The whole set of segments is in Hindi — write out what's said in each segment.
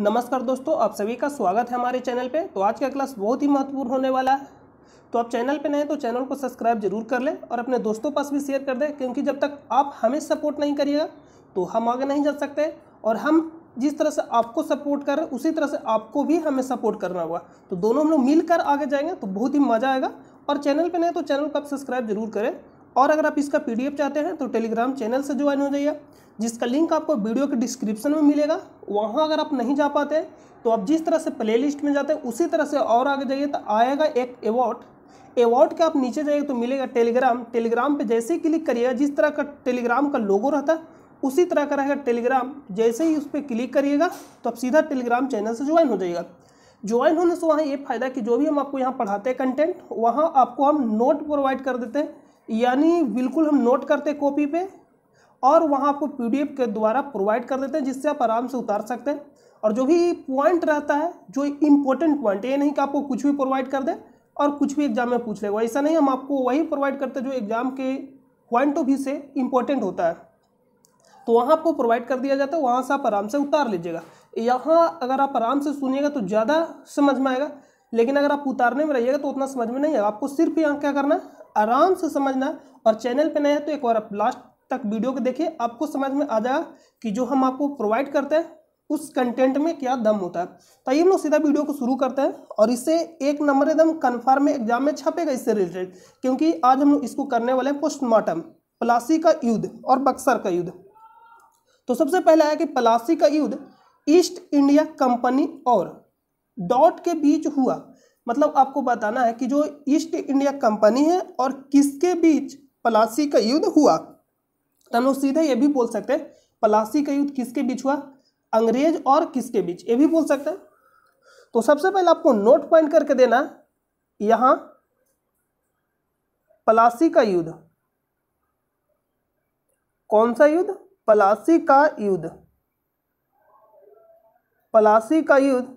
नमस्कार दोस्तों आप सभी का स्वागत है हमारे चैनल पे तो आज का क्लास बहुत ही महत्वपूर्ण होने वाला है तो आप चैनल पे नए तो चैनल को सब्सक्राइब जरूर कर लें और अपने दोस्तों पास भी शेयर कर दें क्योंकि जब तक आप हमें सपोर्ट नहीं करिएगा तो हम आगे नहीं जा सकते और हम जिस तरह से आपको सपोर्ट कर रहे उसी तरह से आपको भी हमें सपोर्ट करना होगा तो दोनों हम लोग मिलकर आगे जाएंगे तो बहुत ही मज़ा आएगा और चैनल पर नए तो चैनल को आप सब्सक्राइब जरूर करें और अगर आप इसका पी चाहते हैं तो टेलीग्राम चैनल से ज्वाइन हो जाइए जिसका लिंक आपको वीडियो के डिस्क्रिप्शन में मिलेगा वहाँ अगर आप नहीं जा पाते तो आप जिस तरह से प्ले में जाते हैं उसी तरह से और आगे जाइए तो आएगा एक अवार्ड अवार्ड के आप नीचे जाइए तो मिलेगा टेलीग्राम टेलीग्राम पे जैसे ही क्लिक करिएगा जिस तरह का टेलीग्राम का लोगो रहता है उसी तरह का रहेगा टेलीग्राम जैसे ही उस पर क्लिक करिएगा तो आप सीधा टेलीग्राम चैनल से ज्वाइन हो जाइएगा ज्वाइन होने से वहाँ ये फ़ायदा कि जो भी हम आपको यहाँ पढ़ाते हैं कंटेंट वहाँ आपको हम नोट प्रोवाइड कर देते हैं यानी बिल्कुल हम नोट करते कॉपी पे और वहाँ आपको पीडीएफ के द्वारा प्रोवाइड कर देते हैं जिससे आप आराम से उतार सकते हैं और जो भी पॉइंट रहता है जो इम्पोर्टेंट पॉइंट ये नहीं कि आपको कुछ भी प्रोवाइड कर दें और कुछ भी एग्जाम में पूछ लेगा ऐसा नहीं हम आपको वही प्रोवाइड करते जो एग्जाम के पॉइंट ऑफ व्यू से इम्पोर्टेंट होता है तो वहाँ आपको प्रोवाइड कर दिया जाता है वहाँ से आप आराम से उतार लीजिएगा यहाँ अगर आप आराम से सुनिएगा तो ज़्यादा समझ में आएगा लेकिन अगर आप उतारने में रहिएगा तो उतना समझ में नहीं आएगा आपको सिर्फ यहाँ क्या करना है आराम से समझना और चैनल पे नया तो एक बार आप लास्ट तक वीडियो को देखिए आपको समझ में आ जाएगा कि जो हम आपको प्रोवाइड करते हैं उस कंटेंट में क्या दम होता है तो ये हम लोग सीधा वीडियो को शुरू करते हैं और इसे एक नंबर एकदम कन्फर्म एग्जाम में छपेगा इससे रिलेटेड क्योंकि आज हम लोग इसको करने वाले हैं पोस्टमार्टम प्लासी का युद्ध और बक्सर का युद्ध तो सबसे पहले आया कि प्लासी का युद्ध ईस्ट इंडिया कंपनी और डॉट के बीच हुआ मतलब आपको बताना है कि जो ईस्ट इंडिया कंपनी है और किसके बीच पलासी का युद्ध हुआ तो हम लोग सीधे ये भी बोल सकते हैं पलासी का युद्ध किसके बीच हुआ अंग्रेज और किसके बीच ये भी बोल सकते हैं तो सबसे पहले आपको नोट पॉइंट करके देना यहां पलासी का युद्ध कौन सा युद्ध पलासी का युद्ध पलासी का युद्ध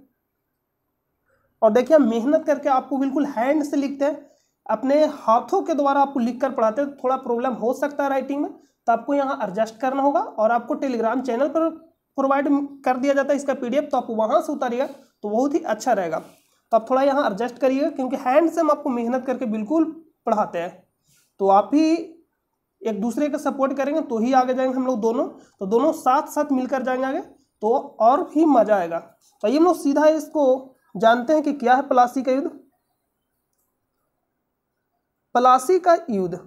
और देखिए मेहनत करके आपको बिल्कुल हैंड से लिखते हैं अपने हाथों के द्वारा आपको लिख कर पढ़ाते हैं थोड़ा प्रॉब्लम हो सकता है राइटिंग में तो आपको यहाँ एडजस्ट करना होगा और आपको टेलीग्राम चैनल पर प्रोवाइड कर दिया जाता है इसका पीडीएफ तो आप वहाँ से उतारिएगा तो बहुत ही अच्छा रहेगा तो आप थोड़ा यहाँ एडजस्ट करिएगा क्योंकि हैंड से हम आपको मेहनत करके बिल्कुल पढ़ाते हैं तो आप ही एक दूसरे का सपोर्ट करेंगे तो ही आगे जाएंगे हम लोग दोनों तो दोनों साथ साथ मिलकर जाएंगे आगे तो और भी मज़ा आएगा तो ये हम लोग सीधा इसको जानते हैं कि क्या है पलासी का युद्ध पलासी का युद्ध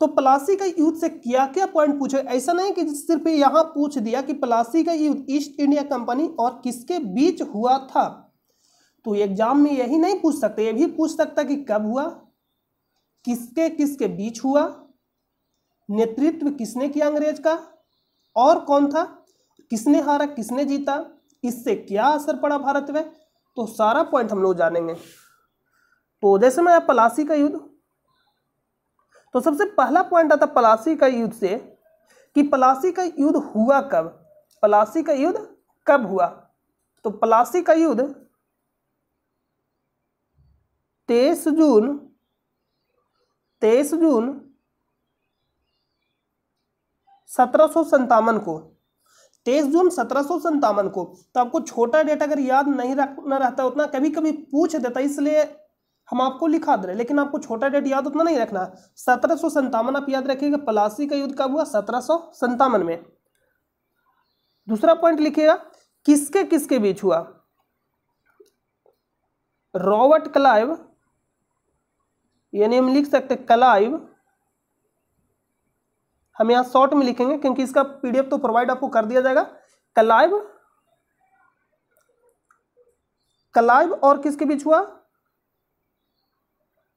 तो पलासी का युद्ध से क्या क्या पॉइंट पूछे ऐसा नहीं कि सिर्फ यहां पूछ दिया कि पलासी का युद्ध ईस्ट इंडिया कंपनी और किसके बीच हुआ था तो एग्जाम में यही नहीं पूछ सकते ये भी पूछ सकता कि कब हुआ किसके किसके बीच हुआ नेतृत्व किसने किया अंग्रेज का और कौन था किसने हारा किसने जीता इससे क्या असर पड़ा भारत में तो सारा पॉइंट हम लोग जानेंगे तो जैसे मैं पलासी का युद्ध तो सबसे पहला पॉइंट आता पलासी का युद्ध से कि पलासी का युद्ध हुआ कब पलासी का युद्ध कब हुआ तो पलासी का युद्ध तेईस जून तेईस जून सत्रह सौ को तेईस जून सत्रह को तो आपको छोटा डेट अगर याद नहीं रखना रहता उतना कभी कभी पूछ देता इसलिए हम आपको लिखा दे रहे लेकिन आपको छोटा डेट याद उतना नहीं रखना सत्रह आप याद रखिएगा पलासी का युद्ध कब हुआ सत्रह में दूसरा पॉइंट लिखिएगा किसके किसके बीच हुआ रॉबर्ट क्लाइव यानी हम लिख सकते क्लाइव हम यहाँ शॉर्ट में लिखेंगे क्योंकि इसका पीडीएफ तो प्रोवाइड आपको कर दिया जाएगा कलाइव कलाइव और किसके बीच हुआ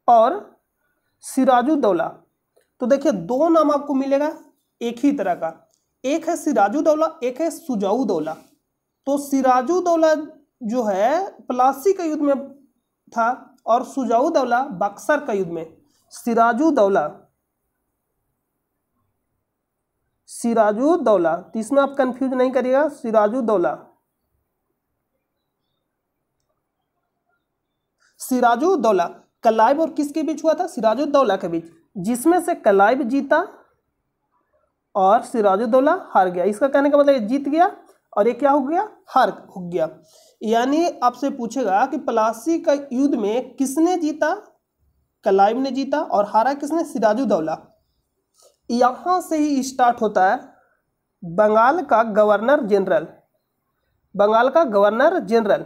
और सिराजुद्दौला तो देखिए दो नाम आपको मिलेगा एक ही तरह का एक है सिराजुद्दौला एक है दौला तो सिराजुद्दौला जो है प्लासी के युद्ध में था और दौला बक्सर के युद्ध में सिराजुद्दौला सिराजुद्दौला तो इसमें आप कंफ्यूज नहीं करिएगा सिराजुद्दौला सिराजुद्दौला कलाइब और किसके बीच हुआ था सिराजुद्दौला के बीच जिसमें से कलाइब जीता और सिराजुद्दौला हार गया इसका कहने का मतलब जीत गया और ये क्या हो गया हार हो गया यानी आपसे पूछेगा कि पलासी का युद्ध में किसने जीता कलाइब ने जीता और हारा किसने सिराजुद्दौला यहाँ से ही स्टार्ट होता है बंगाल का गवर्नर जनरल बंगाल का गवर्नर जनरल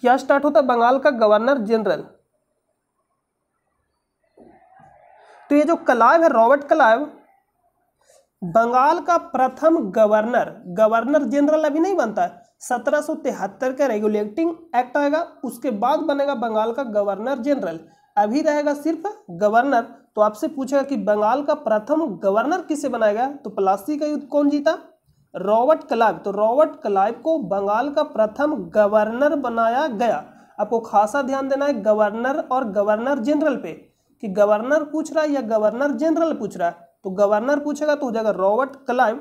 क्या स्टार्ट होता है बंगाल का गवर्नर जनरल तो ये जो कलाव है रॉबर्ट कलाव बंगाल का प्रथम गवर्नर गवर्नर जनरल अभी नहीं बनता है सत्रह का रेगुलेटिंग एक्ट आएगा उसके बाद बनेगा बंगाल का गवर्नर जनरल अभी रहेगा सिर्फ गवर्नर तो आपसे पूछेगा कि बंगाल का प्रथम गवर्नर किसे बनाया गया तो प्लासी का युद्ध कौन जीता रॉबर्ट क्लाइव तो रॉबर्ट क्लाइव को बंगाल का प्रथम गवर्नर बनाया गया आपको खासा ध्यान देना है गवर्नर और गवर्नर जनरल पे कि गवर्नर पूछ रहा है या गवर्नर जनरल पूछ रहा है तो गवर्नर पूछेगा तो हो जाएगा रॉबर्ट क्लाइव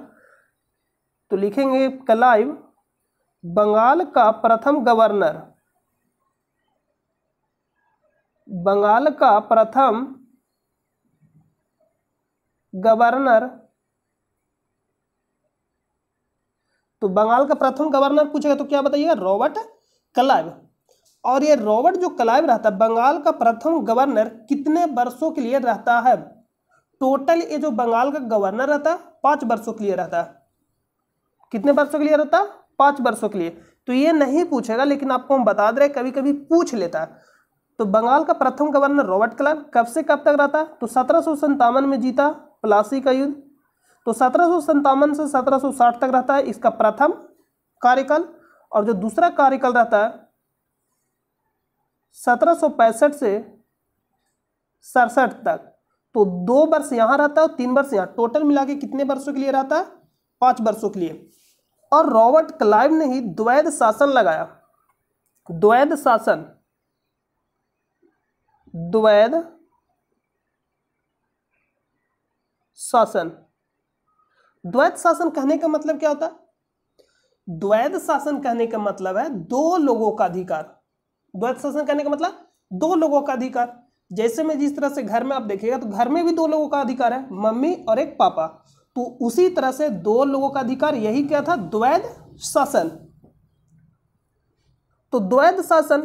तो लिखेंगे क्लाइव बंगाल का प्रथम गवर्नर बंगाल का प्रथम गवर्नर तो बंगाल का प्रथम गवर्नर पूछेगा तो क्या बताइएगा रॉबर्ट क्लाइव और ये रॉबर्ट जो क्लाइव रहता है बंगाल का प्रथम गवर्नर कितने वर्षों के लिए रहता है टोटल ये जो बंगाल का गवर्नर रहता है पांच वर्षों के लिए रहता है कितने वर्षों के लिए रहता है पांच वर्षों के लिए तो ये नहीं पूछेगा लेकिन आपको हम बता दे रहे कभी कभी पूछ लेता है तो बंगाल का प्रथम गवर्नर रॉबर्ट क्लाइव कब से कब तक रहता है तो सत्रह में जीता प्लासी का युद्ध तो सत्रह से सत्रह तक रहता है इसका प्रथम कार्यकाल और जो दूसरा कार्यकाल रहता है सत्रह से सड़सठ तक तो दो वर्ष यहाँ रहता है और तीन वर्ष यहाँ टोटल मिला के कितने वर्षों के लिए रहता है पाँच वर्षों के लिए और रॉबर्ट क्लाइव ने ही द्वैध शासन लगाया द्वैध शासन द्वैध शासन द्वैत शासन कहने का मतलब क्या होता है द्वैत शासन कहने का मतलब है दो लोगों का अधिकार द्वैत शासन कहने का मतलब दो लोगों का अधिकार जैसे में जिस तरह से घर में आप देखेगा तो घर में भी दो लोगों का अधिकार है मम्मी और एक पापा तो उसी तरह से दो लोगों का अधिकार यही क्या था द्वैध शासन तो द्वैध शासन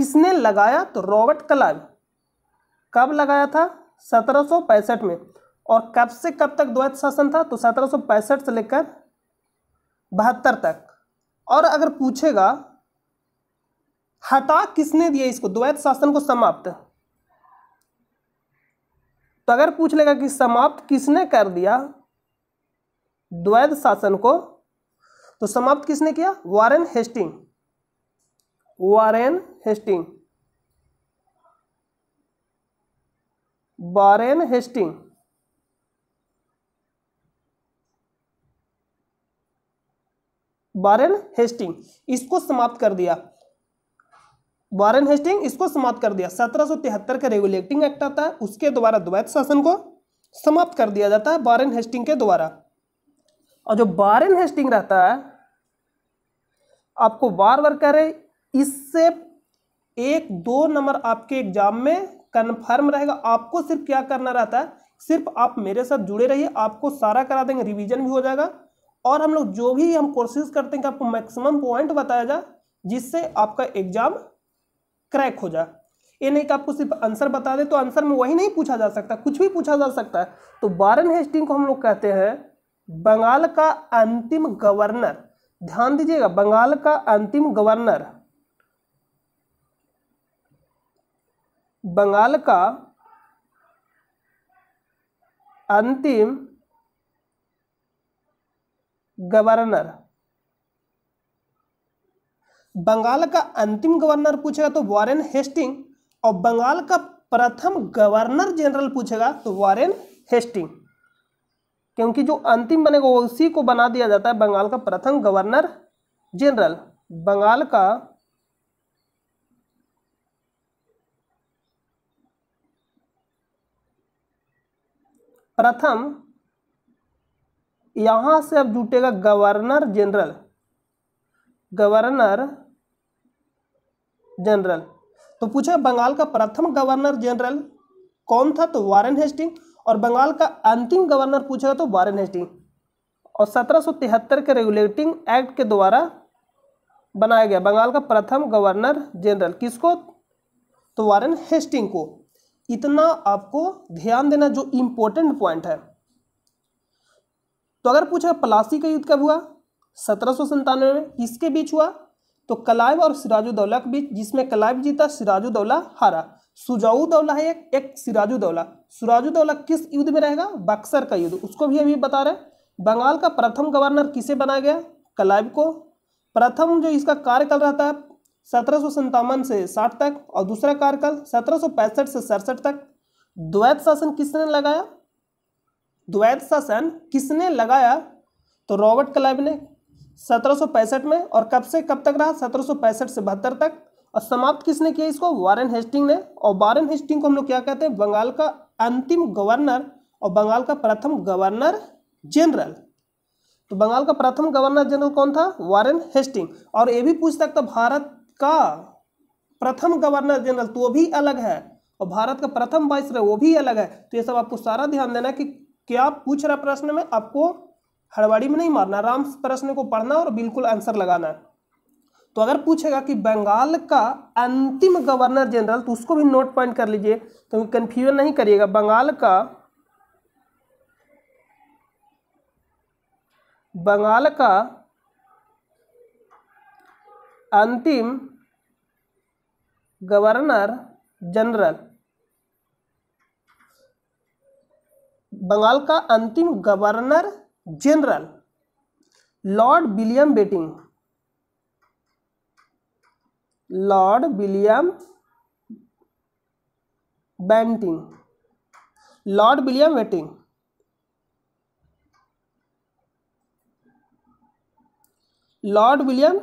किसने लगाया तो रॉबर्ट क्लाइव कब लगाया था सत्रह में और कब से कब तक द्वैत शासन था तो सत्रह से लेकर बहत्तर तक और अगर पूछेगा हटा किसने दिया इसको द्वैत शासन को समाप्त तो अगर पूछ लेगा कि समाप्त किसने कर दिया द्वैत शासन को तो समाप्त किसने किया Warren Hasting Warren Hasting Warren Hasting Warren Hasting इसको समाप्त कर दिया बारेन हेस्टिंग इसको समाप्त कर दिया सत्रह का रेगुलेटिंग एक्ट आता है उसके द्वारा द्वैत शासन को समाप्त कर दिया जाता है बारेन हेस्टिंग के द्वारा और जो वारेन हेस्टिंग रहता है आपको बार बार कह रहे इससे एक दो नंबर आपके एग्जाम में कन्फर्म रहेगा आपको सिर्फ क्या करना रहता है सिर्फ आप मेरे साथ जुड़े रहिए आपको सारा करा देंगे रिवीजन भी हो जाएगा और हम लोग जो भी हम कोशिश करते हैं कि आपको मैक्सिमम पॉइंट बताया जाए जिससे आपका एग्जाम क्रैक हो जाए ये नहीं कि आपको सिर्फ आंसर बता दे तो आंसर में वही नहीं पूछा जा सकता कुछ भी पूछा जा सकता है तो बारन हेस्टिंग को हम लोग कहते हैं बंगाल का अंतिम गवर्नर ध्यान दीजिएगा बंगाल का अंतिम गवर्नर बंगाल का अंतिम गवर्नर बंगाल का अंतिम गवर्नर पूछेगा तो वॉरेन हेस्टिंग और बंगाल का प्रथम गवर्नर जनरल पूछेगा तो वॉरेन हेस्टिंग क्योंकि जो अंतिम बनेगा उसी को बना दिया जाता है बंगाल का प्रथम गवर्नर जनरल बंगाल का प्रथम यहाँ से अब जुटेगा गवर्नर जनरल गवर्नर जनरल तो पूछा बंगाल का प्रथम गवर्नर जनरल कौन था तो वारेन हेस्टिंग और बंगाल का अंतिम गवर्नर पूछेगा तो वारेन हेस्टिंग और 1773 के रेगुलेटिंग एक्ट के द्वारा बनाया गया बंगाल का प्रथम गवर्नर जनरल किसको तो वारेन हेस्टिंग को इतना आपको ध्यान देना जो इम्पोर्टेंट पॉइंट है तो अगर पूछा पलासी का युद्ध कब हुआ सत्रह में किसके बीच हुआ तो कलाइब और सिराजुद्दौला के बीच जिसमें कलाइब जीता सिराजुद्दौला हारा सुजाउद्दौला है एक एक सिराजुद्दौला सिराजुद्दौला किस युद्ध में रहेगा बक्सर का युद्ध उसको भी अभी बता रहे हैं बंगाल का प्रथम गवर्नर किसे बनाया गया कलाइब को प्रथम जो इसका कार्यकाल रहता है सत्रह से साठ तक और दूसरा कार्यकाल सत्रह से सड़सठ तक द्वैत शासन किसने लगाया द्वैत शासन किसने लगाया तो रॉबर्ट क्लाइव ने सत्रह में और कब से कब तक रहा सत्रह से बहत्तर तक और समाप्त किसने किया इसको वारन हेस्टिंग ने और वारन हेस्टिंग को हम लोग क्या कहते हैं बंगाल का अंतिम गवर्नर और बंगाल का प्रथम गवर्नर जनरल तो बंगाल का प्रथम गवर्नर जनरल कौन था वारेन हेस्टिंग और ये भी पूछ सकता भारत का प्रथम गवर्नर जनरल तो वो भी अलग है और भारत का प्रथम वाइस वो भी अलग है तो ये सब आपको सारा ध्यान देना कि कि आप पूछ रहा प्रश्न में आपको हड़बड़ी में नहीं मारना आराम से प्रश्न को पढ़ना और बिल्कुल आंसर लगाना है तो अगर पूछेगा कि बंगाल का अंतिम गवर्नर जनरल तो उसको भी नोट पॉइंट कर लीजिए तो कंफ्यूजन नहीं करिएगा बंगाल का बंगाल का अंतिम गवर्नर जनरल बंगाल का अंतिम governor general Lord William Bentinck Lord William Bentinck Lord William Bentinck Lord William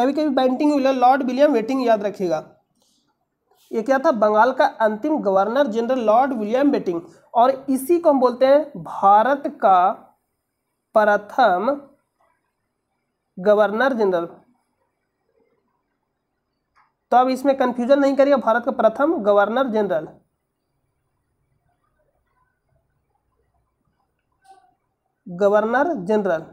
कभी कभी बैंटिंग लॉर्ड विलियम वेटिंग याद रखिएगा ये क्या था बंगाल का अंतिम governor general Lord William Bentinck और इसी को हम बोलते हैं भारत का प्रथम गवर्नर जनरल तो अब इसमें कंफ्यूजन नहीं करिए भारत का प्रथम गवर्नर जनरल गवर्नर जनरल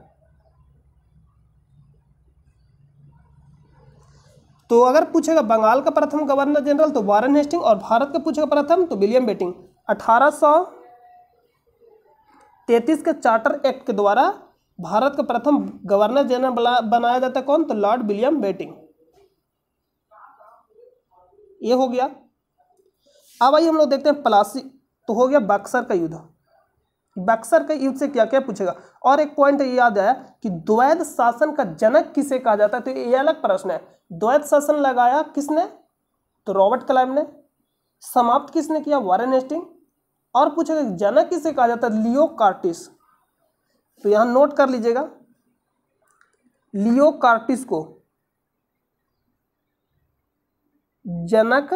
तो अगर पूछेगा बंगाल का प्रथम गवर्नर जनरल तो वारन हेस्टिंग और भारत का पूछेगा प्रथम तो विलियम बेटिंग अठारह तैतीस के चार्टर एक्ट के द्वारा भारत का प्रथम गवर्नर जनरल बनाया जाता है कौन तो लॉर्ड विलियम बेटिंग ये हो गया अब आइए हम लोग देखते हैं प्लासी तो हो गया बक्सर का युद्ध बक्सर के युद्ध से क्या क्या पूछेगा और एक पॉइंट याद आया कि द्वैध शासन का जनक किसे कहा जाता है तो ये अलग प्रश्न है द्वैत शासन लगाया किसने तो रॉबर्ट क्लाइव ने समाप्त किसने किया वारेन एस्टिंग और पूछेगा जनक किसे कहा जाता है लियो कार्टिस तो यहां नोट कर लीजिएगा लियो कार्टिस को जनक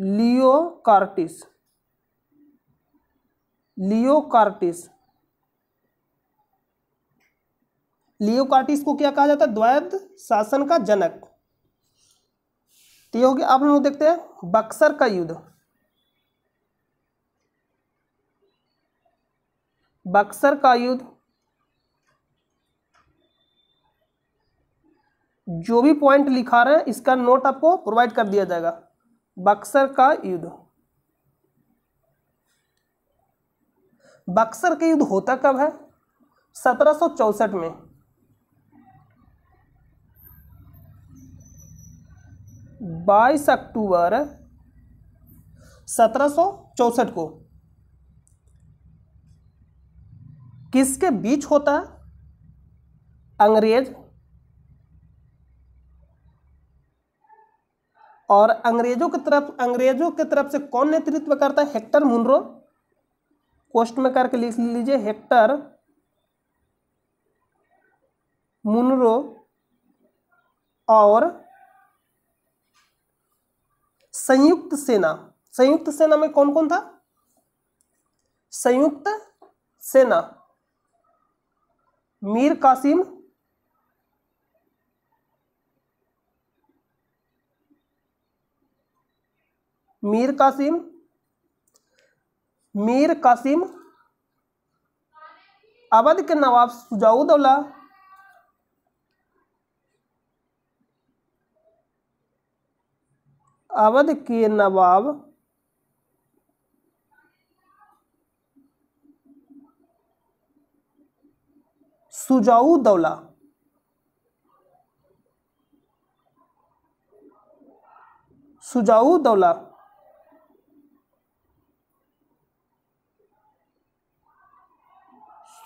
लियो कार्टिस लियो कार्टिस लियोकार्टिस को क्या कहा जाता है द्वैध शासन का जनक तो ये हो गया आप लोग देखते हैं बक्सर का युद्ध बक्सर का युद्ध जो भी पॉइंट लिखा रहे हैं इसका नोट आपको प्रोवाइड कर दिया जाएगा बक्सर का युद्ध बक्सर का युद्ध होता कब है सत्रह में बाईस अक्टूबर सत्रह को किसके बीच होता है अंग्रेज और अंग्रेजों की तरफ अंग्रेजों की तरफ से कौन नेतृत्व करता है हेक्टर मुनरो कोष्ट में करके लिख लीजिए हेक्टर मुनरो और संयुक्त सेना संयुक्त सेना में कौन कौन था संयुक्त सेना मीर कासिम मीर कासिम मीर कासिम अवध के नवाब सुजाउदौला अवध के नवाब सुजाऊ दौला सुजाऊ दौला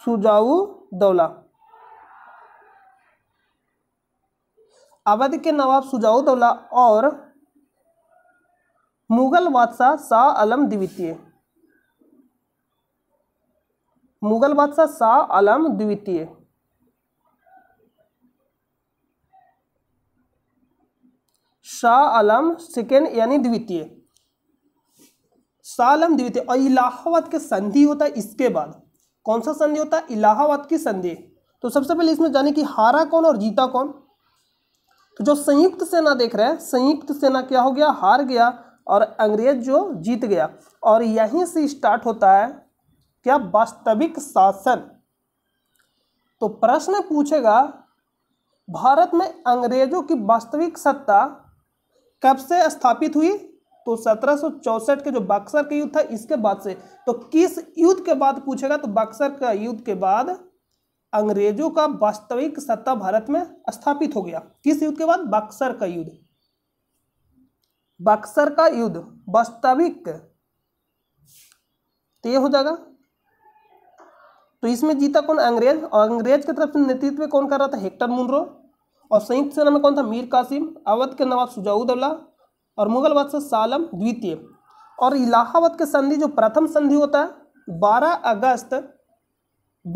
सुजाऊ दौला अवध के नवाब सुजाऊ दौला और मुगल बादशाह शाह आलम द्वितीय मुगल बादशाह शाह आलम द्वितीय शाह आलम सेकेंड यानी द्वितीय आलम द्वितीय और इलाहाबाद के संधि होता है इसके बाद कौन सा संधि होता है इलाहाबाद की संधि तो सबसे पहले इसमें जाने कि हारा कौन और जीता कौन तो जो संयुक्त सेना देख रहे हैं संयुक्त सेना क्या हो गया हार गया और अंग्रेज जो जीत गया और यहीं से स्टार्ट होता है क्या वास्तविक शासन तो प्रश्न पूछेगा भारत में अंग्रेजों की वास्तविक सत्ता कब से स्थापित हुई तो सत्रह के जो बक्सर का युद्ध था इसके बाद से तो किस युद्ध के बाद पूछेगा तो बक्सर का युद्ध के बाद अंग्रेजों का वास्तविक सत्ता भारत में स्थापित हो गया किस युद्ध के बाद बक्सर का युद्ध बक्सर का युद्ध वास्तविक तो ये हो जाएगा तो इसमें जीता कौन अंग्रेज और अंग्रेज की तरफ से नेतृत्व कौन कर रहा था हेक्टर मुनरो और संयुक्त सेना में कौन था मीर कासिम अवध के नवाब सुजाउदौला और मुगल बादशाह सालम द्वितीय और इलाहाबाद के संधि जो प्रथम संधि होता है बारह अगस्त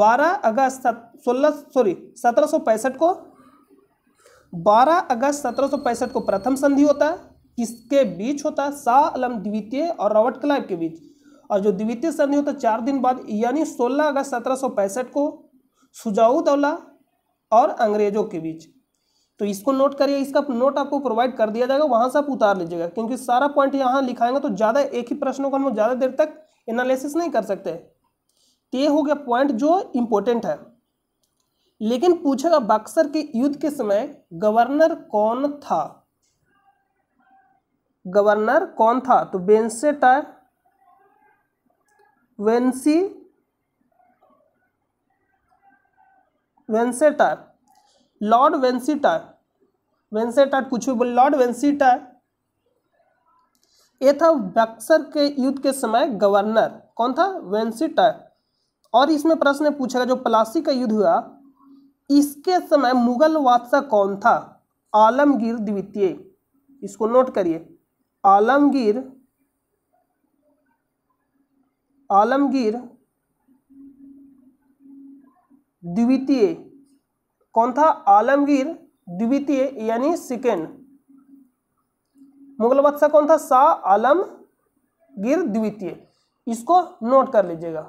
बारह अगस्त सोलह सॉरी सत्रह को बारह अगस्त सत्रह को प्रथम संधि होता है किसके बीच होता है शाह आलम द्वितीय और रॉबर्ट क्लाइव के बीच और जो द्वितीय संधि होता है चार दिन बाद यानी 16 अगस्त सत्रह को सुजाउदौला और अंग्रेजों के बीच तो इसको नोट करिए इसका नोट आपको प्रोवाइड कर दिया जाएगा वहां से आप उतार लीजिएगा क्योंकि सारा पॉइंट यहाँ लिखाएंगे तो ज़्यादा एक ही प्रश्नों को हम ज़्यादा देर तक एनालिसिस नहीं कर सकते तो ये हो गया पॉइंट जो इम्पोर्टेंट है लेकिन पूछेगा बक्सर के युद्ध के समय गवर्नर कौन था गवर्नर कौन था तो बेंसेटर वेंसी वेंसेटर लॉर्ड वेंसीटर वेंसेटर कुछ भी बोले लॉर्ड वेंसीटर ये था बक्सर के युद्ध के समय गवर्नर कौन था वेंसीटर और इसमें प्रश्न पूछेगा जो प्लासी का युद्ध हुआ इसके समय मुगल बादशाह कौन था आलमगीर द्वितीय इसको नोट करिए आलमगीर आलमगीर द्वितीय कौन था आलमगीर द्वितीय यानी सेकेंड मुगल बादशाह कौन था शाह आलम गिर द्वितीय इसको नोट कर लीजिएगा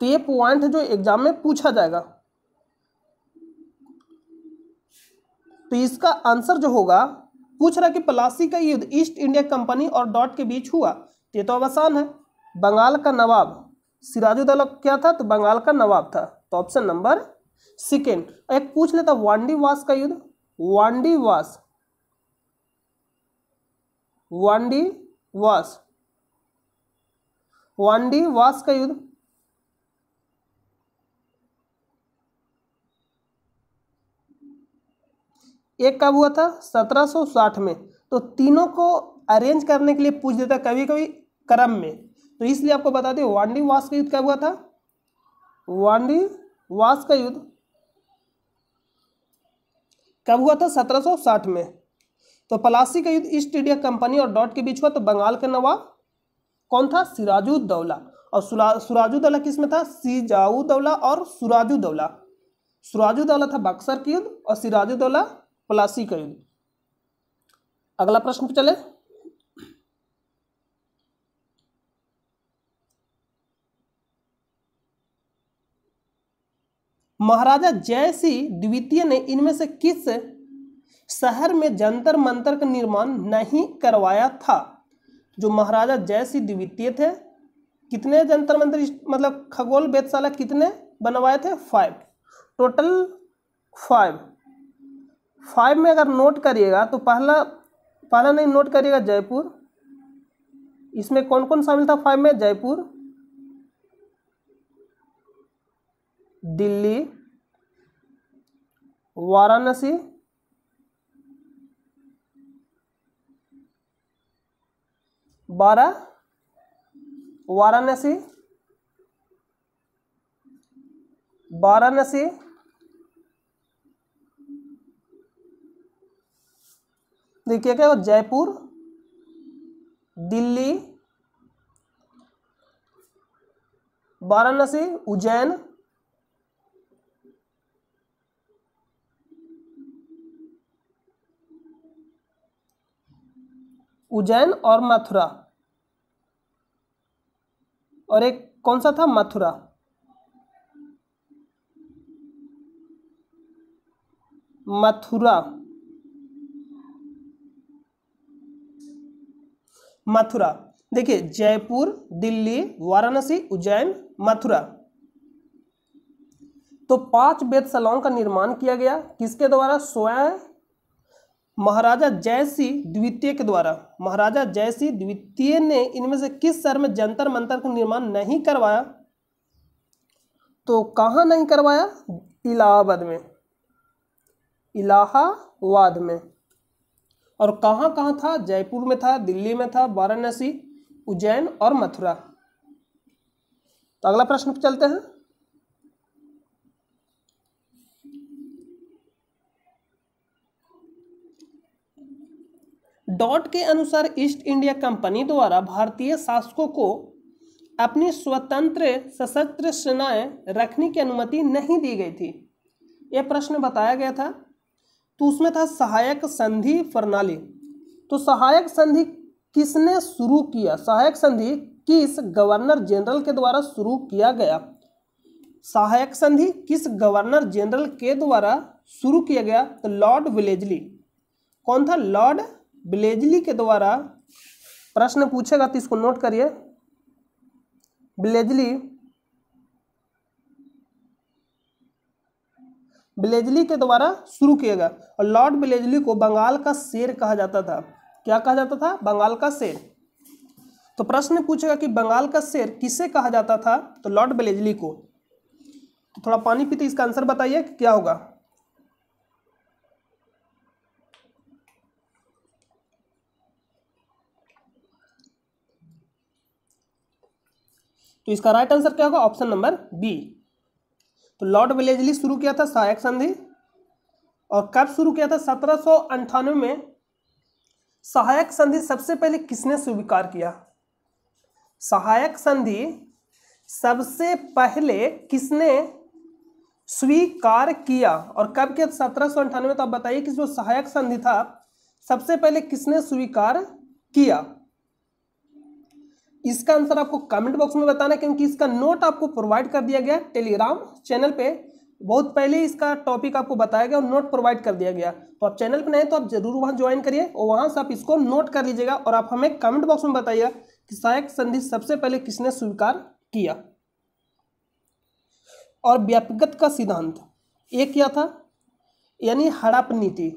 तो ये पॉइंट जो एग्जाम में पूछा जाएगा तो इसका आंसर जो होगा पूछ रहा कि पलासी का युद्ध ईस्ट इंडिया कंपनी और डॉट के बीच हुआ ये तो आसान है बंगाल का नवाब सिराजुद्दौला क्या था तो बंगाल का नवाब था तो ऑप्शन नंबर सेकेंड एक पूछ लेता वांडी वास का युद्ध वांडी वास वांडी वास वांडी वास का युद्ध एक कब हुआ था 1760 में तो तीनों को अरेंज करने के लिए पूछ देता कभी कभी क्रम में तो इसलिए आपको बता दें वांडी वास का युद्ध कब हुआ था वांडी वास का युद्ध कब हुआ था 1760 में तो पलासी का युद्ध ईस्ट इंडिया कंपनी और डॉट के बीच हुआ तो बंगाल का नवाब कौन था सिराजुद्दौला और सुराजुद्दौला किस में था सिजाउद्दौला और सुराजुद्दौला सुराजुद्दौला था बक्सर की युद्ध और सिराजुद्दौला प्लासी का अगला प्रश्न पे चले महाराजा जय सिंह द्वितीय ने इनमें से किस शहर में जंतर मंतर का निर्माण नहीं करवाया था जो महाराजा जय सिंह द्वितीय थे कितने जंतर मंतर मतलब खगोल वेदशाला कितने बनवाए थे फाइव टोटल फाइव फाइव में अगर नोट करिएगा तो पहला पहला नहीं नोट करिएगा जयपुर इसमें कौन कौन शामिल था फाइव में जयपुर दिल्ली वाराणसी बारह वाराणसी वाराणसी देखिए क्या जयपुर दिल्ली वाराणसी उज्जैन उज्जैन और मथुरा और एक कौन सा था मथुरा मथुरा मथुरा देखिए जयपुर दिल्ली वाराणसी उज्जैन मथुरा तो पांच वेदशालाओं का निर्माण किया गया किसके द्वारा स्वयं महाराजा जय सिंह द्वितीय के द्वारा महाराजा जय सिंह द्वितीय ने इनमें से किस शहर में जंतर मंतर का निर्माण नहीं करवाया तो कहाँ नहीं करवाया इलाहाबाद में इलाहाबाद में और कहाँ कहाँ था जयपुर में था दिल्ली में था वाराणसी उज्जैन और मथुरा तो अगला प्रश्न पर चलते हैं डॉट के अनुसार ईस्ट इंडिया कंपनी द्वारा भारतीय शासकों को अपनी स्वतंत्र सशस्त्र सेनाएं रखने की अनुमति नहीं दी गई थी यह प्रश्न बताया गया था तो उसमें था सहायक संधि प्रणाली तो सहायक संधि किसने शुरू किया सहायक संधि किस गवर्नर जनरल के द्वारा शुरू किया गया सहायक संधि किस गवर्नर जनरल के द्वारा शुरू किया गया तो लॉर्ड विलेजली कौन था लॉर्ड विलेजली के द्वारा प्रश्न पूछेगा तो इसको नोट करिए विलेजली बिलेजली के द्वारा शुरू किया गया और लॉर्ड ब्लेजली को बंगाल का शेर कहा जाता था क्या कहा जाता था बंगाल का शेर तो प्रश्न पूछेगा कि बंगाल का शेर किसे कहा जाता था तो लॉर्ड ब्लेजली को तो थोड़ा पानी पीते इसका आंसर बताइए क्या होगा तो इसका राइट आंसर क्या होगा ऑप्शन नंबर बी तो लॉर्ड विलेजली शुरू किया था सहायक संधि और कब शुरू किया था सत्रह में सहायक संधि सबसे पहले किसने स्वीकार किया सहायक संधि सबसे पहले किसने स्वीकार किया और कब किया सत्रह सौ अंठानवे तो आप बताइए कि जो सहायक संधि था सबसे पहले किसने स्वीकार किया इसका आंसर आपको कमेंट बॉक्स में बताना क्योंकि इसका नोट आपको प्रोवाइड कर दिया गया टेलीग्राम चैनल पे बहुत पहले इसका टॉपिक आपको बताया गया और नोट प्रोवाइड कर दिया गया तो आप चैनल पर नए तो आप जरूर वहां ज्वाइन करिए और वहां से आप इसको नोट कर लीजिएगा और आप हमें कमेंट बॉक्स में बताइए कि सहायक संधि सबसे पहले किसने स्वीकार किया और व्यापगत का सिद्धांत ये क्या था यानी हड़प नीति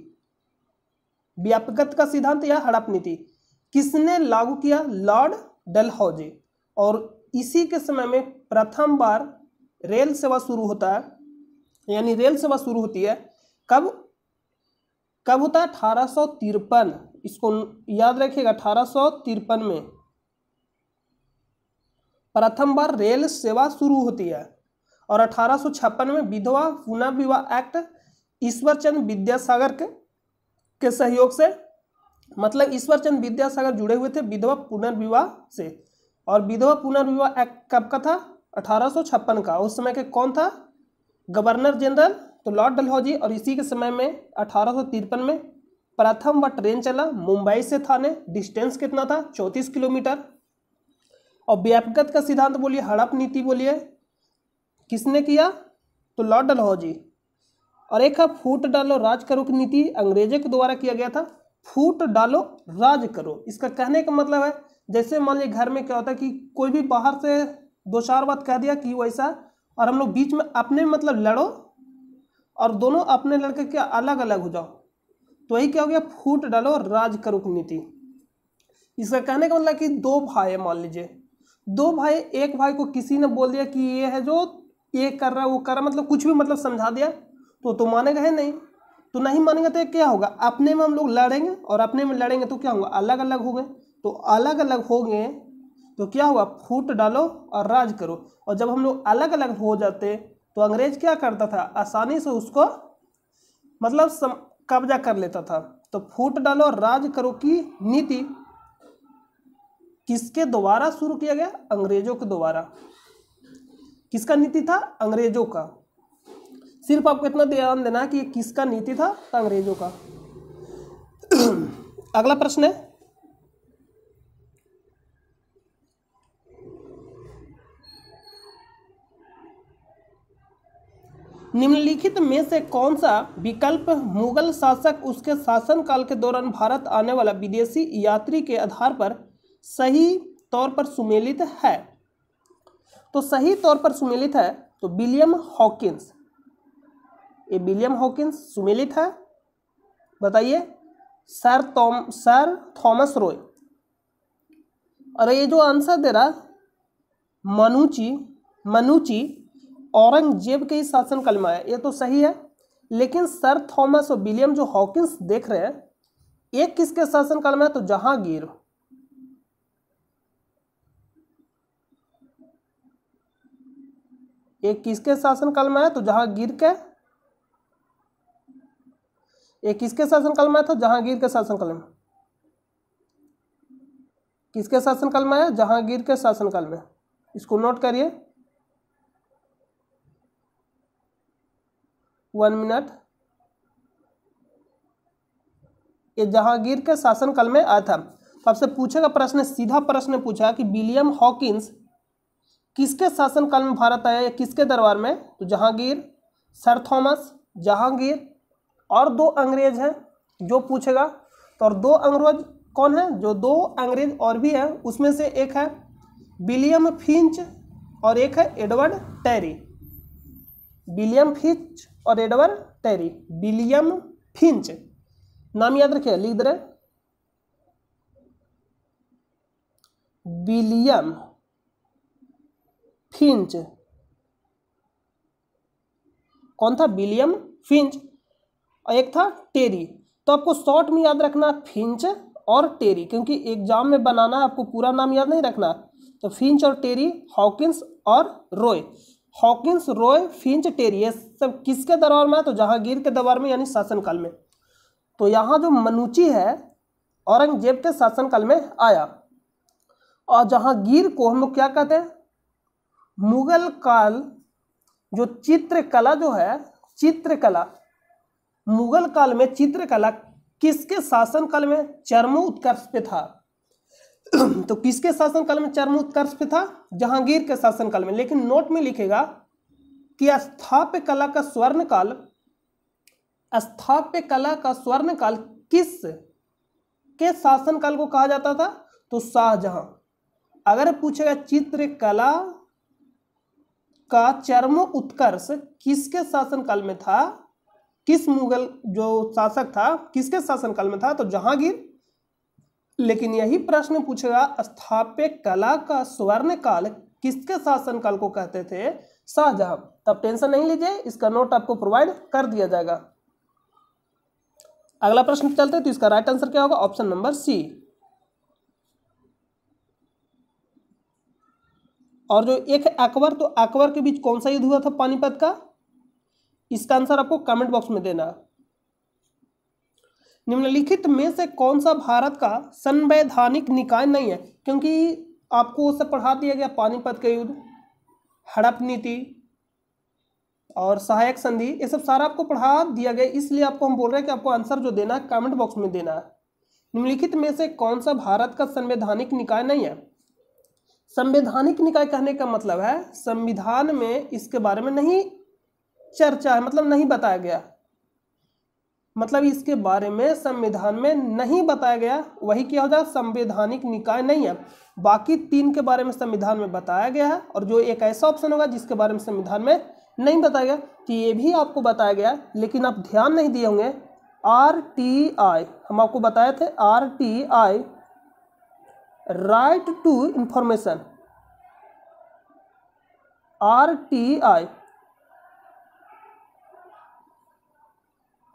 व्यापगत का सिद्धांत या हड़प नीति किसने लागू किया लॉर्ड डलहौजी और इसी के समय में प्रथम बार रेल सेवा शुरू होता है यानी रेल सेवा शुरू होती है कब कब होता है अठारह इसको याद रखिएगा अठारह में प्रथम बार रेल सेवा शुरू होती है और अठारह में विधवा पुनः विवाह एक्ट ईश्वरचंद विद्यासागर के, के सहयोग से मतलब ईश्वरचंद विद्यासागर जुड़े हुए थे विधवा पुनर्विवाह से और विधवा पुनर्विवाह एक्ट कब का था अठारह का उस समय के कौन था गवर्नर जनरल तो लॉर्ड डलहौजी और इसी के समय में अठारह में प्रथम व ट्रेन चला मुंबई से थाने डिस्टेंस कितना था चौंतीस किलोमीटर और व्यापगत का सिद्धांत बोलिए हड़प नीति बोलिए किसने किया तो लॉर्ड डलहौजी और एक है फूट डालो राज करुक नीति अंग्रेजों के द्वारा किया गया था फूट डालो राज करो इसका कहने का मतलब है जैसे मान लीजिए घर में क्या होता है कि कोई भी बाहर से दो चार बात कह दिया कि वैसा और हम लोग बीच में अपने मतलब लड़ो और दोनों अपने लड़के के अलग अलग हो जाओ तो यही क्या हो गया फूट डालो और राज करो की नीति इसका कहने का मतलब कि दो भाई है मान लीजिए दो भाई एक भाई को किसी ने बोल दिया कि ये है जो ये कर रहा है वो कर रहा मतलब कुछ भी मतलब समझा दिया तो तो मानेगा है नहीं तो नहीं मानेंगे तो क्या होगा अपने में हम लोग लड़ेंगे और अपने में लड़ेंगे तो क्या होगा अलग अलग हो गए तो अलग अलग हो गए तो क्या हुआ फूट डालो और राज करो और जब हम लोग अलग अलग हो जाते तो अंग्रेज क्या करता था आसानी से उसको मतलब कब्जा कर लेता था तो फूट डालो और राज करो की नीति किसके द्वारा शुरू किया गया अंग्रेजों के द्वारा किसका नीति था अंग्रेजों का सिर्फ आपको इतना ध्यान देना है कि किसका नीति था तो अंग्रेजों का अगला प्रश्न है निम्नलिखित में से कौन सा विकल्प मुगल शासक उसके शासनकाल के दौरान भारत आने वाला विदेशी यात्री के आधार पर सही तौर पर सुमेलित है तो सही तौर पर सुमेलित है तो विलियम हॉकिंस ये विलियम हॉकिंस सुमेलित है बताइए sir Tom sir Thomas Roe और ये जो आंसर दे रहा मनुची मनुची औरंगजेब के ही शासनकाल में आया ये तो सही है लेकिन सर थॉमस और विलियम जो हॉकिंस देख रहे हैं एक किसके शासनकाल में है तो जहांगीर एक किसके शासनकाल में है तो जहांगीर के ये किसके शासनकाल में था जहांगीर के शासनकाल में किसके शासनकाल में है जहांगीर के शासनकाल में इसको नोट करिए वन मिनट ये जहांगीर के शासनकाल में आया था तो आपसे पूछेगा प्रश्न सीधा प्रश्न पूछा कि विलियम हॉकिंस किसके शासनकाल में भारत आया या किसके दरबार में तो जहांगीर सर थॉमस जहांगीर और दो अंग्रेज हैं जो पूछेगा तो और दो अंग्रेज कौन है जो दो अंग्रेज और भी हैं उसमें से एक है विलियम फिंच और एक है एडवर्ड टेरी विलियम फिंच और एडवर्ड टेरी विलियम फिंच नाम याद रखिए लिख दे रहे विलियम फिंच कौन था विलियम फिंच और एक था टेरी तो आपको शॉर्ट में याद रखना फिंच और टेरी क्योंकि एग्जाम में बनाना आपको पूरा नाम याद नहीं रखना तो फिंच और टेरी हॉकिंस और रोय हॉकिंस रोय फिंच टेरी ये सब किसके दरबार में है तो जहांगीर के दरबार में यानी शासनकाल में तो यहाँ जो मनुची है औरंगजेब के शासनकाल में आया और जहांगीर को हम लोग क्या कहते हैं मुगल काल जो चित्रकला जो है चित्रकला मुगल काल में चित्रकला किसके शासन काल में चरम उत्कर्ष पे था तो किसके शासन काल में चरम उत्कर्ष पे था जहांगीर के शासन काल में लेकिन नोट में लिखेगा कि स्थाप्य कला का स्वर्ण काल स्थाप्य कला का स्वर्ण काल किस के शासन काल को कहा जाता था तो शाहजहां अगर पूछेगा चित्रकला का चरम उत्कर्ष किसके शासन काल में था किस मुगल जो शासक था किसके शासनकाल में था तो जहांगीर लेकिन यही प्रश्न पूछेगा स्थापित कला का स्वर्ण काल किसके शासनकाल को कहते थे शाहजहां तब टेंशन नहीं लीजिए इसका नोट आपको प्रोवाइड कर दिया जाएगा अगला प्रश्न चलते तो इसका राइट आंसर क्या होगा ऑप्शन नंबर सी और जो एक है अकबर तो अकबर के बीच कौन सा युद्ध हुआ था पानीपत का इसका आंसर आपको कमेंट बॉक्स में देना निम्नलिखित में से कौन सा भारत का संवैधानिक निकाय नहीं है क्योंकि आपको उससे पढ़ा दिया गया पानीपत का युद्ध हड़प नीति और सहायक संधि ये सब सारा आपको पढ़ा दिया गया इसलिए आपको हम बोल रहे हैं कि आपको आंसर जो देना है कमेंट बॉक्स में देना है निम्नलिखित में से कौन सा भारत का संवैधानिक निकाय नहीं है संवैधानिक निकाय कहने का मतलब है संविधान में इसके बारे में नहीं चर्चा है मतलब नहीं बताया गया मतलब इसके बारे में संविधान में नहीं बताया गया वही क्या हो जाए संवैधानिक निकाय नहीं है बाकी तीन के बारे में संविधान में बताया गया है और जो एक ऐसा ऑप्शन होगा जिसके बारे में संविधान में नहीं बताया गया कि तो ये भी आपको बताया गया लेकिन आप ध्यान नहीं दिए होंगे आर टी आई हम आपको बताए थे R T I right to information R T I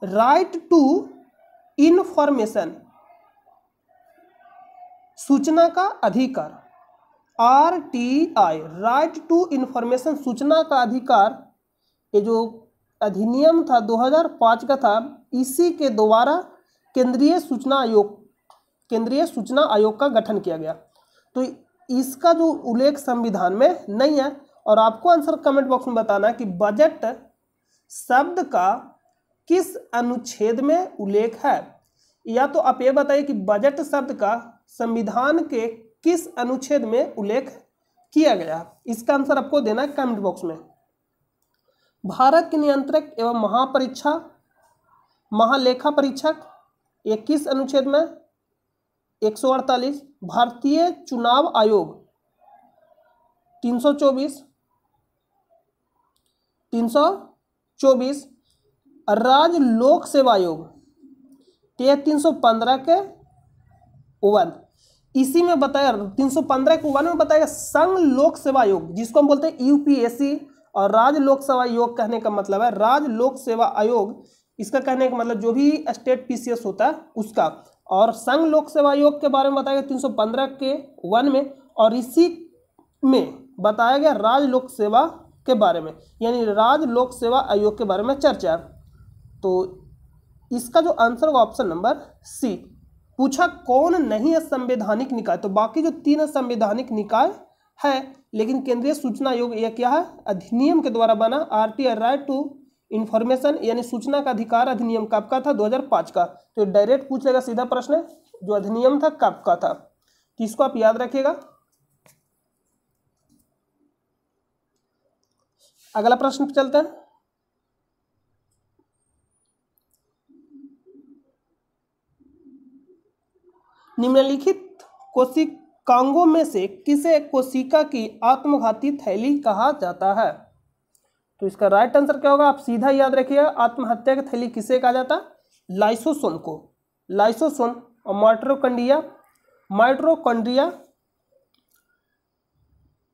right to information सूचना का अधिकार R T I right to information सूचना का अधिकार ये जो अधिनियम था 2005 का था इसी के द्वारा केंद्रीय सूचना आयोग केंद्रीय सूचना आयोग का गठन किया गया तो इसका जो उल्लेख संविधान में नहीं है और आपको आंसर कमेंट बॉक्स में बताना कि बजट शब्द का किस अनुच्छेद में उल्लेख है या तो आप ये बताइए कि बजट शब्द का संविधान के किस अनुच्छेद में उल्लेख किया गया इसका आंसर आपको देना है कमेंट बॉक्स में भारत के नियंत्रक एवं महापरीक्षा महालेखा परीक्षक ये किस अनुच्छेद में एक सौ अड़तालीस भारतीय चुनाव आयोग तीन सौ चौबीस तीन सौ चौबीस राज्य लोक सेवा आयोग तीन सौ पंद्रह के वन इसी में बताया तीन सौ पंद्रह के वन में बताया संघ लोक सेवा आयोग जिसको हम बोलते हैं यूपीएससी और राज्य लोक सेवा आयोग कहने का मतलब है राज्य लोक सेवा आयोग इसका कहने का मतलब जो भी स्टेट पीसीएस होता है उसका और संघ लोक सेवा आयोग के बारे में बताया गया तीन सौ पंद्रह के वन में और इसी में बताया गया राज्य लोक सेवा के बारे में यानी राज्य लोक सेवा आयोग के बारे में चर्चा तो इसका जो आंसर होगा ऑप्शन नंबर सी पूछा कौन नहीं है संवैधानिक निकाय तो बाकी जो तीन संवैधानिक निकाय है लेकिन केंद्रीय सूचना आयोग यह क्या है अधिनियम के द्वारा बना R R right to information यानी सूचना का अधिकार अधिनियम कब का था 2005 का तो डायरेक्ट पूछ लेगा सीधा प्रश्न जो अधिनियम था कब का था इसको आप याद रखिएगा अगला प्रश्न चलते हैं निम्नलिखित कोशिकांगों में से किसे कोशिका की आत्मघाती थैली कहा जाता है तो इसका राइट आंसर क्या होगा आप सीधा याद रखिएगा आत्महत्या की थैली किसे कहा जाता है लाइसोसोम को लाइसोसोम और माइट्रोकंडिया माइट्रोकंड्रिया